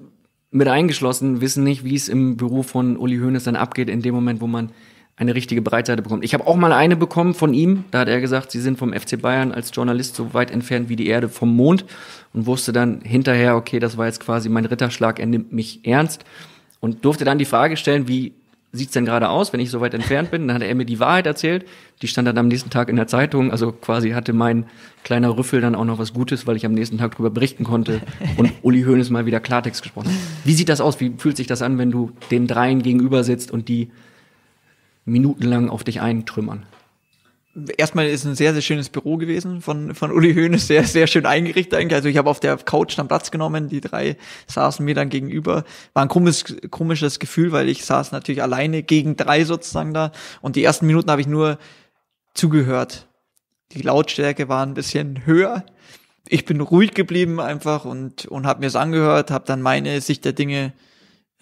mit eingeschlossen, wissen nicht, wie es im Büro von Uli Hoeneß dann abgeht, in dem Moment, wo man eine richtige Breitseite bekommt. Ich habe auch mal eine bekommen von ihm. Da hat er gesagt, sie sind vom FC Bayern als Journalist so weit entfernt wie die Erde vom Mond und wusste dann hinterher, okay, das war jetzt quasi mein Ritterschlag, er nimmt mich ernst und durfte dann die Frage stellen, wie sieht's denn gerade aus, wenn ich so weit entfernt bin? Dann hat er mir die Wahrheit erzählt. Die stand dann am nächsten Tag in der Zeitung. Also quasi hatte mein kleiner Rüffel dann auch noch was Gutes, weil ich am nächsten Tag darüber berichten konnte und Uli Hoeneß mal wieder Klartext gesprochen hat. Wie sieht das aus? Wie fühlt sich das an, wenn du den dreien gegenüber sitzt und die minutenlang auf dich eintrümmern? erstmal ist ein sehr, sehr schönes Büro gewesen von, von Uli Hoeneß, sehr, sehr schön eingerichtet eigentlich. Also ich habe auf der Couch dann Platz genommen, die drei saßen mir dann gegenüber. War ein komisch, komisches Gefühl, weil ich saß natürlich alleine gegen drei sozusagen da und die ersten Minuten habe ich nur zugehört. Die Lautstärke war ein bisschen höher. Ich bin ruhig geblieben einfach und, und habe mir's angehört, habe dann meine Sicht der Dinge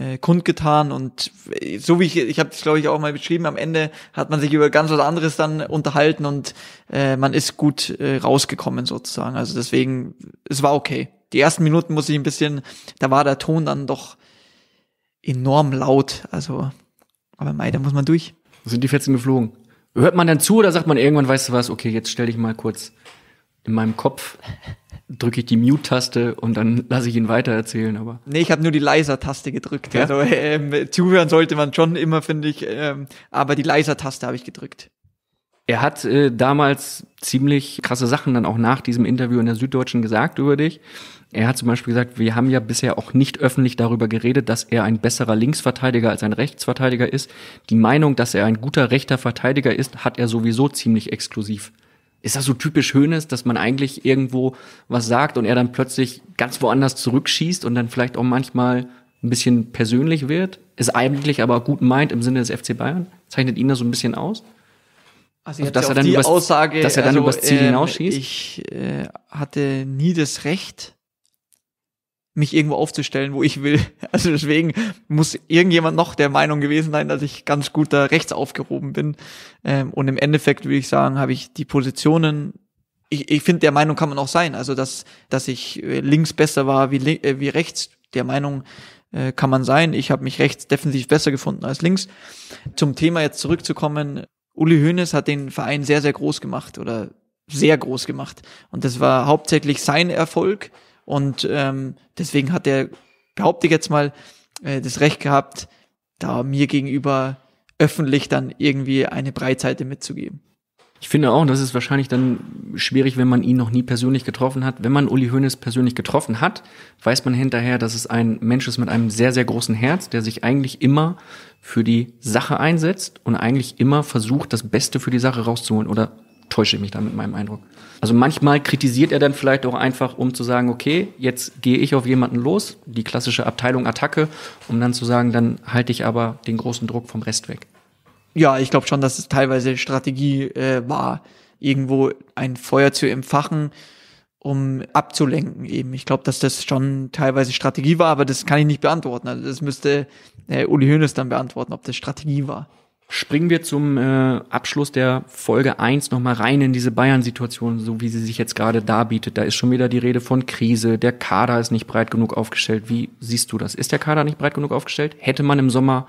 äh, kundgetan und äh, so wie ich, ich habe es glaube ich auch mal beschrieben, am Ende hat man sich über ganz was anderes dann unterhalten und äh, man ist gut äh, rausgekommen sozusagen. Also deswegen, es war okay. Die ersten Minuten muss ich ein bisschen, da war der Ton dann doch enorm laut. Also, aber mei, da muss man durch. Sind die Fetzen geflogen? Hört man dann zu oder sagt man irgendwann, weißt du was, okay, jetzt stell dich mal kurz in meinem Kopf drücke ich die Mute-Taste und dann lasse ich ihn weiter erzählen. Aber nee, ich habe nur die leiser-Taste gedrückt. Ja? Also ähm, zuhören sollte man schon immer, finde ich. Ähm, aber die leiser-Taste habe ich gedrückt. Er hat äh, damals ziemlich krasse Sachen dann auch nach diesem Interview in der Süddeutschen gesagt über dich. Er hat zum Beispiel gesagt, wir haben ja bisher auch nicht öffentlich darüber geredet, dass er ein besserer Linksverteidiger als ein Rechtsverteidiger ist. Die Meinung, dass er ein guter rechter Verteidiger ist, hat er sowieso ziemlich exklusiv. Ist das so typisch Hönes, dass man eigentlich irgendwo was sagt und er dann plötzlich ganz woanders zurückschießt und dann vielleicht auch manchmal ein bisschen persönlich wird? Ist eigentlich aber gut meint im Sinne des FC Bayern? Zeichnet ihn da so ein bisschen aus? Also, also dass, er dann die übers, Aussage, dass er dann also, übers Ziel ähm, hinausschießt? Ich äh, hatte nie das Recht, mich irgendwo aufzustellen, wo ich will. Also deswegen muss irgendjemand noch der Meinung gewesen sein, dass ich ganz gut da rechts aufgehoben bin. Ähm, und im Endeffekt würde ich sagen, habe ich die Positionen. Ich, ich finde, der Meinung kann man auch sein. Also dass, dass ich äh, links besser war wie, äh, wie rechts, der Meinung äh, kann man sein. Ich habe mich rechts defensiv besser gefunden als links. Zum Thema jetzt zurückzukommen, Uli Hoeneß hat den Verein sehr, sehr groß gemacht oder sehr groß gemacht. Und das war hauptsächlich sein Erfolg und ähm, deswegen hat er, behaupte ich jetzt mal, äh, das Recht gehabt, da mir gegenüber öffentlich dann irgendwie eine Breitseite mitzugeben. Ich finde auch, das ist wahrscheinlich dann schwierig, wenn man ihn noch nie persönlich getroffen hat. Wenn man Uli Hoeneß persönlich getroffen hat, weiß man hinterher, dass es ein Mensch ist mit einem sehr, sehr großen Herz, der sich eigentlich immer für die Sache einsetzt und eigentlich immer versucht, das Beste für die Sache rauszuholen oder täusche ich mich da mit meinem Eindruck. Also manchmal kritisiert er dann vielleicht auch einfach, um zu sagen, okay, jetzt gehe ich auf jemanden los, die klassische Abteilung Attacke, um dann zu sagen, dann halte ich aber den großen Druck vom Rest weg. Ja, ich glaube schon, dass es teilweise Strategie äh, war, irgendwo ein Feuer zu empfachen, um abzulenken eben. Ich glaube, dass das schon teilweise Strategie war, aber das kann ich nicht beantworten. Also das müsste äh, Uli Hoeneß dann beantworten, ob das Strategie war. Springen wir zum äh, Abschluss der Folge 1 nochmal rein in diese Bayern-Situation, so wie sie sich jetzt gerade darbietet. Da ist schon wieder die Rede von Krise, der Kader ist nicht breit genug aufgestellt. Wie siehst du das? Ist der Kader nicht breit genug aufgestellt? Hätte man im Sommer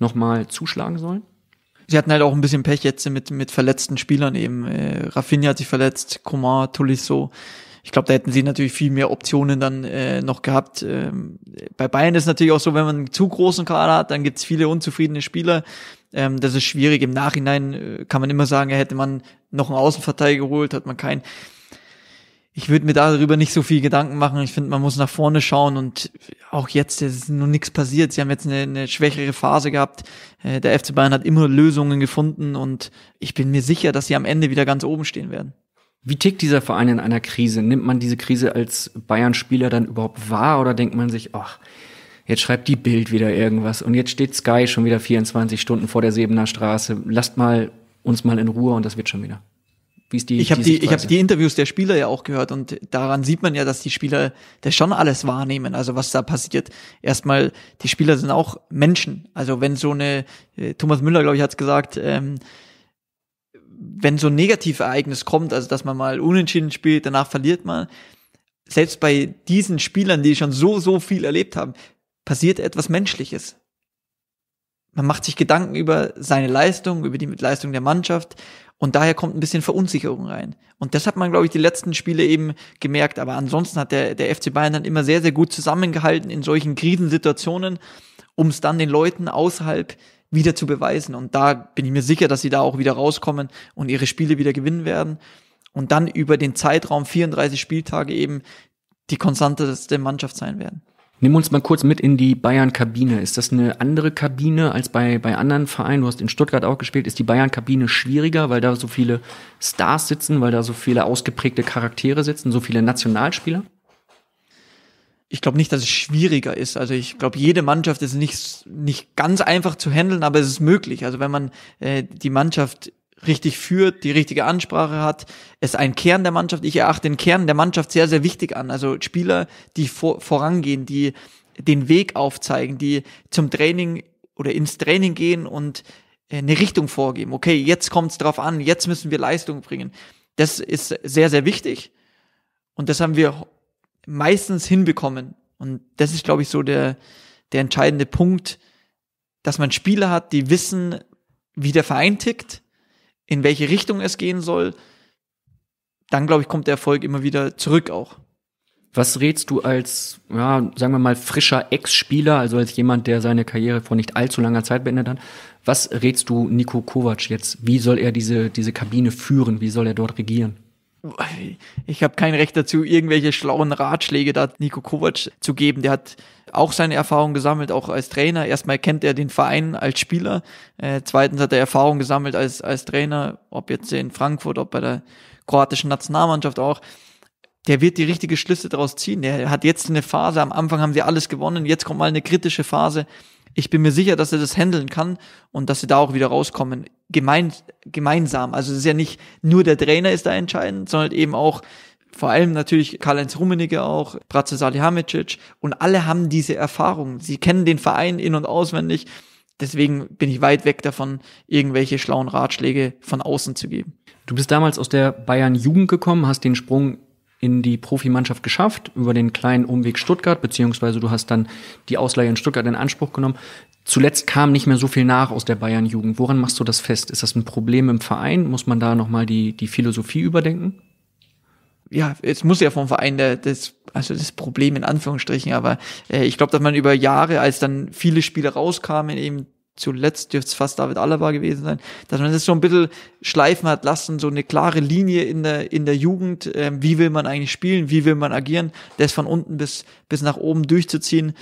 nochmal zuschlagen sollen? Sie hatten halt auch ein bisschen Pech jetzt mit, mit verletzten Spielern eben. Äh, Rafinha hat sich verletzt, Komar, Tolisso. Ich glaube, da hätten sie natürlich viel mehr Optionen dann äh, noch gehabt. Ähm, bei Bayern ist natürlich auch so, wenn man einen zu großen Kader hat, dann gibt es viele unzufriedene Spieler ähm, das ist schwierig. Im Nachhinein äh, kann man immer sagen, hätte man noch einen Außenverteidiger geholt, hat man keinen. Ich würde mir darüber nicht so viel Gedanken machen. Ich finde, man muss nach vorne schauen und auch jetzt ist nur nichts passiert. Sie haben jetzt eine, eine schwächere Phase gehabt. Äh, der FC Bayern hat immer Lösungen gefunden und ich bin mir sicher, dass sie am Ende wieder ganz oben stehen werden. Wie tickt dieser Verein in einer Krise? Nimmt man diese Krise als Bayern-Spieler dann überhaupt wahr oder denkt man sich, ach, oh, Jetzt schreibt die Bild wieder irgendwas und jetzt steht Sky schon wieder 24 Stunden vor der Sebener Straße. Lasst mal uns mal in Ruhe und das wird schon wieder. Wie ist die, ich habe die, die ich habe die Interviews der Spieler ja auch gehört und daran sieht man ja, dass die Spieler das schon alles wahrnehmen. Also was da passiert. Erstmal, die Spieler sind auch Menschen. Also wenn so eine äh, Thomas Müller, glaube ich, hat es gesagt. Ähm, wenn so ein Negativereignis kommt, also dass man mal unentschieden spielt, danach verliert man, selbst bei diesen Spielern, die schon so, so viel erlebt haben, passiert etwas Menschliches. Man macht sich Gedanken über seine Leistung, über die Leistung der Mannschaft und daher kommt ein bisschen Verunsicherung rein. Und das hat man, glaube ich, die letzten Spiele eben gemerkt. Aber ansonsten hat der, der FC Bayern dann immer sehr, sehr gut zusammengehalten in solchen Krisensituationen, um es dann den Leuten außerhalb wieder zu beweisen. Und da bin ich mir sicher, dass sie da auch wieder rauskommen und ihre Spiele wieder gewinnen werden. Und dann über den Zeitraum 34 Spieltage eben die konstanteste Mannschaft sein werden. Nimm uns mal kurz mit in die Bayern-Kabine. Ist das eine andere Kabine als bei, bei anderen Vereinen? Du hast in Stuttgart auch gespielt. Ist die Bayern-Kabine schwieriger, weil da so viele Stars sitzen, weil da so viele ausgeprägte Charaktere sitzen, so viele Nationalspieler? Ich glaube nicht, dass es schwieriger ist. Also ich glaube, jede Mannschaft ist nicht, nicht ganz einfach zu handeln, aber es ist möglich. Also wenn man äh, die Mannschaft richtig führt, die richtige Ansprache hat. Es ist ein Kern der Mannschaft. Ich erachte den Kern der Mannschaft sehr, sehr wichtig an. Also Spieler, die vor, vorangehen, die den Weg aufzeigen, die zum Training oder ins Training gehen und äh, eine Richtung vorgeben. Okay, jetzt kommt es drauf an, jetzt müssen wir Leistung bringen. Das ist sehr, sehr wichtig. Und das haben wir meistens hinbekommen. Und das ist, glaube ich, so der, der entscheidende Punkt, dass man Spieler hat, die wissen, wie der Verein tickt, in welche Richtung es gehen soll, dann glaube ich, kommt der Erfolg immer wieder zurück auch. Was rätst du als, ja, sagen wir mal, frischer Ex-Spieler, also als jemand, der seine Karriere vor nicht allzu langer Zeit beendet hat? Was rätst du Nico Kovac jetzt? Wie soll er diese, diese Kabine führen? Wie soll er dort regieren? Ich habe kein Recht dazu, irgendwelche schlauen Ratschläge da Nico Kovac zu geben. Der hat auch seine Erfahrung gesammelt, auch als Trainer. Erstmal kennt er den Verein als Spieler. Äh, zweitens hat er Erfahrung gesammelt als, als Trainer, ob jetzt in Frankfurt, ob bei der kroatischen Nationalmannschaft auch. Der wird die richtige Schlüsse daraus ziehen. Der hat jetzt eine Phase, am Anfang haben sie alles gewonnen, jetzt kommt mal eine kritische Phase. Ich bin mir sicher, dass er das handeln kann und dass sie da auch wieder rauskommen. Gemein, gemeinsam. Also es ist ja nicht nur der Trainer ist da entscheidend, sondern eben auch vor allem natürlich Karl-Heinz Rummenigge auch, Bratzo Salihamidzic und alle haben diese Erfahrung. Sie kennen den Verein in- und auswendig. Deswegen bin ich weit weg davon, irgendwelche schlauen Ratschläge von außen zu geben. Du bist damals aus der Bayern Jugend gekommen, hast den Sprung in die Profimannschaft geschafft, über den kleinen Umweg Stuttgart, beziehungsweise du hast dann die Ausleihe in Stuttgart in Anspruch genommen. Zuletzt kam nicht mehr so viel nach aus der Bayern-Jugend. Woran machst du das fest? Ist das ein Problem im Verein? Muss man da nochmal die, die Philosophie überdenken? ja, jetzt muss ja vom Verein der, das, also das Problem in Anführungsstrichen, aber äh, ich glaube, dass man über Jahre, als dann viele Spiele rauskamen, eben zuletzt dürfte es fast David Alaba gewesen sein, dass man das so ein bisschen schleifen hat lassen, so eine klare Linie in der, in der Jugend, ähm, wie will man eigentlich spielen, wie will man agieren, das von unten bis, bis nach oben durchzuziehen,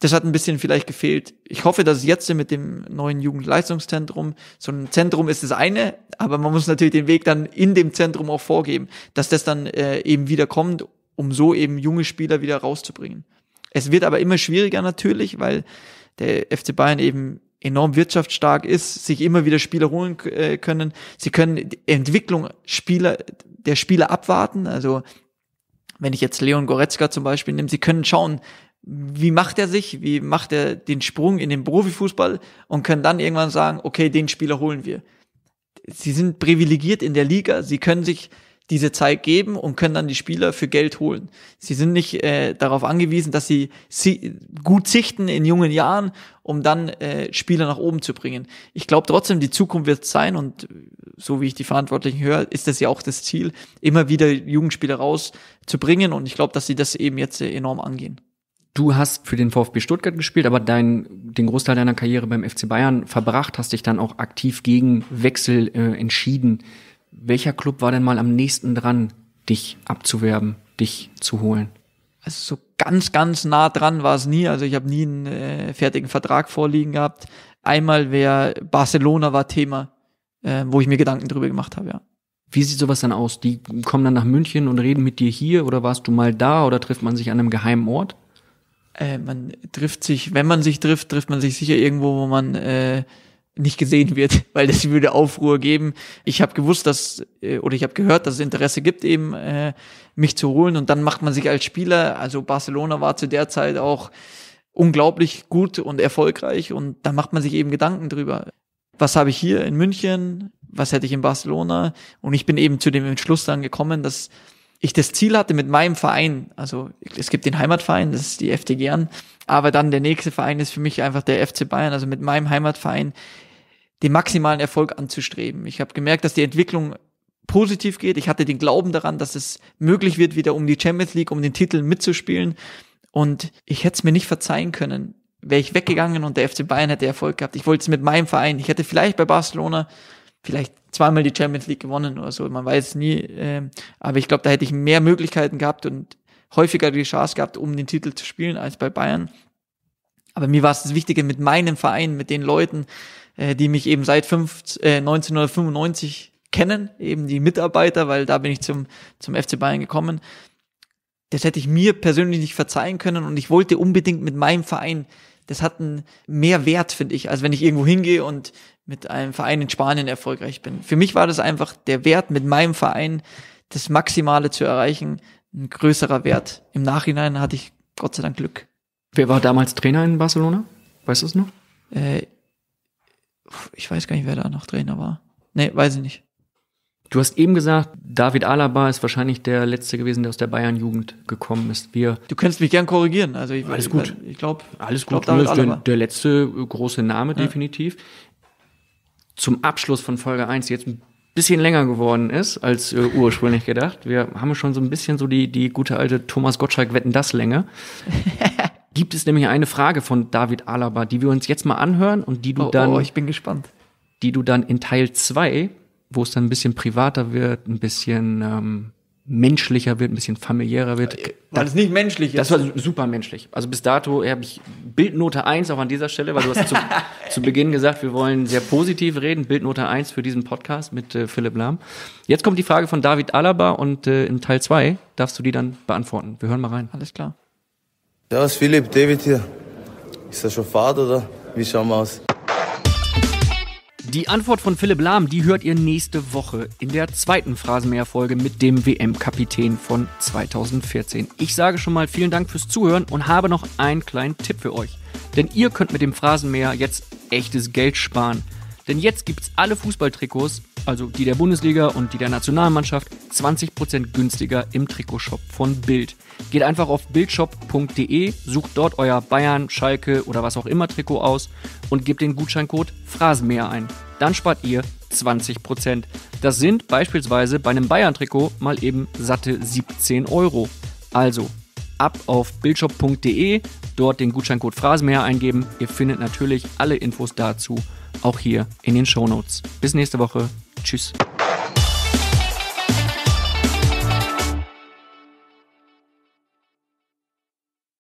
das hat ein bisschen vielleicht gefehlt. Ich hoffe, dass es jetzt mit dem neuen Jugendleistungszentrum, so ein Zentrum ist das eine, aber man muss natürlich den Weg dann in dem Zentrum auch vorgeben, dass das dann äh, eben wieder kommt, um so eben junge Spieler wieder rauszubringen. Es wird aber immer schwieriger natürlich, weil der FC Bayern eben enorm wirtschaftsstark ist, sich immer wieder Spieler holen äh, können. Sie können die Entwicklung Spieler, der Spieler abwarten. Also wenn ich jetzt Leon Goretzka zum Beispiel nehme, sie können schauen, wie macht er sich, wie macht er den Sprung in den Profifußball und können dann irgendwann sagen, okay, den Spieler holen wir. Sie sind privilegiert in der Liga, sie können sich diese Zeit geben und können dann die Spieler für Geld holen. Sie sind nicht äh, darauf angewiesen, dass sie, sie gut sichten in jungen Jahren, um dann äh, Spieler nach oben zu bringen. Ich glaube trotzdem, die Zukunft wird sein und äh, so wie ich die Verantwortlichen höre, ist das ja auch das Ziel, immer wieder Jugendspieler rauszubringen und ich glaube, dass sie das eben jetzt äh, enorm angehen du hast für den VfB Stuttgart gespielt, aber dein, den Großteil deiner Karriere beim FC Bayern verbracht, hast dich dann auch aktiv gegen Wechsel äh, entschieden. Welcher Club war denn mal am nächsten dran, dich abzuwerben, dich zu holen? Also so ganz, ganz nah dran war es nie. Also ich habe nie einen äh, fertigen Vertrag vorliegen gehabt. Einmal wäre Barcelona war Thema, äh, wo ich mir Gedanken drüber gemacht habe, ja. Wie sieht sowas dann aus? Die kommen dann nach München und reden mit dir hier oder warst du mal da oder trifft man sich an einem geheimen Ort? äh, man trifft sich, wenn man sich trifft, trifft man sich sicher irgendwo, wo man äh, nicht gesehen wird, weil das würde Aufruhr geben. Ich habe gewusst, dass äh, oder ich habe gehört, dass es Interesse gibt, eben äh, mich zu holen und dann macht man sich als Spieler, also Barcelona war zu der Zeit auch unglaublich gut und erfolgreich und da macht man sich eben Gedanken drüber. Was habe ich hier in München? Was hätte ich in Barcelona? Und ich bin eben zu dem Entschluss dann gekommen, dass ich das Ziel hatte mit meinem Verein, also es gibt den Heimatverein, das ist die FT an, aber dann der nächste Verein ist für mich einfach der FC Bayern, also mit meinem Heimatverein den maximalen Erfolg anzustreben. Ich habe gemerkt, dass die Entwicklung positiv geht. Ich hatte den Glauben daran, dass es möglich wird, wieder um die Champions League, um den Titel mitzuspielen. Und ich hätte es mir nicht verzeihen können, wäre ich weggegangen und der FC Bayern hätte Erfolg gehabt. Ich wollte es mit meinem Verein. Ich hätte vielleicht bei Barcelona, vielleicht zweimal die Champions League gewonnen oder so, man weiß nie. Ähm, aber ich glaube, da hätte ich mehr Möglichkeiten gehabt und häufiger die Chance gehabt, um den Titel zu spielen als bei Bayern. Aber mir war es das Wichtige mit meinem Verein, mit den Leuten, äh, die mich eben seit fünf, äh, 1995 kennen, eben die Mitarbeiter, weil da bin ich zum, zum FC Bayern gekommen. Das hätte ich mir persönlich nicht verzeihen können und ich wollte unbedingt mit meinem Verein das hat einen mehr Wert, finde ich, als wenn ich irgendwo hingehe und mit einem Verein in Spanien erfolgreich bin. Für mich war das einfach der Wert, mit meinem Verein das Maximale zu erreichen, ein größerer Wert. Im Nachhinein hatte ich Gott sei Dank Glück. Wer war damals Trainer in Barcelona? Weißt du es noch? Äh, ich weiß gar nicht, wer da noch Trainer war. Nee, weiß ich nicht. Du hast eben gesagt, David Alaba ist wahrscheinlich der Letzte gewesen, der aus der Bayern-Jugend gekommen ist. Wir du könntest mich gern korrigieren. Also ich, Alles gut. Ich, ich glaube, alles gut. Glaub, David Alaba. Der, der, letzte große Name ja. definitiv zum Abschluss von Folge 1 die jetzt ein bisschen länger geworden ist als äh, ursprünglich gedacht. Wir haben schon so ein bisschen so die, die gute alte Thomas Gottschalk wetten das Länge. Gibt es nämlich eine Frage von David Alaba, die wir uns jetzt mal anhören und die du oh, oh dann. Oh, ich bin gespannt. Die du dann in Teil 2, wo es dann ein bisschen privater wird, ein bisschen ähm, menschlicher wird, ein bisschen familiärer wird. Äh, weil das, es nicht menschlich ist. Das war super menschlich. Also bis dato habe ich Bildnote 1 auch an dieser Stelle, weil du hast zu, zu, Beginn gesagt, wir wollen sehr positiv reden. Bildnote 1 für diesen Podcast mit äh, Philipp Lahm. Jetzt kommt die Frage von David Alaba und äh, im Teil 2 darfst du die dann beantworten. Wir hören mal rein. Alles klar. Servus Philipp, David hier. Ist er schon Fahrt oder wie schauen wir aus? Die Antwort von Philipp Lahm, die hört ihr nächste Woche in der zweiten Phrasenmäher-Folge mit dem WM-Kapitän von 2014. Ich sage schon mal vielen Dank fürs Zuhören und habe noch einen kleinen Tipp für euch. Denn ihr könnt mit dem Phrasenmäher jetzt echtes Geld sparen. Denn jetzt gibt es alle Fußballtrikots, also die der Bundesliga und die der Nationalmannschaft, 20% günstiger im Trikotshop von Bild. Geht einfach auf bildshop.de, sucht dort euer Bayern, Schalke oder was auch immer Trikot aus und gebt den Gutscheincode Phrasenmäher ein. Dann spart ihr 20%. Das sind beispielsweise bei einem Bayern-Trikot mal eben satte 17 Euro. Also ab auf bildshop.de, dort den Gutscheincode Phrasenmäher eingeben. Ihr findet natürlich alle Infos dazu auch hier in den Shownotes. Bis nächste Woche. Tschüss.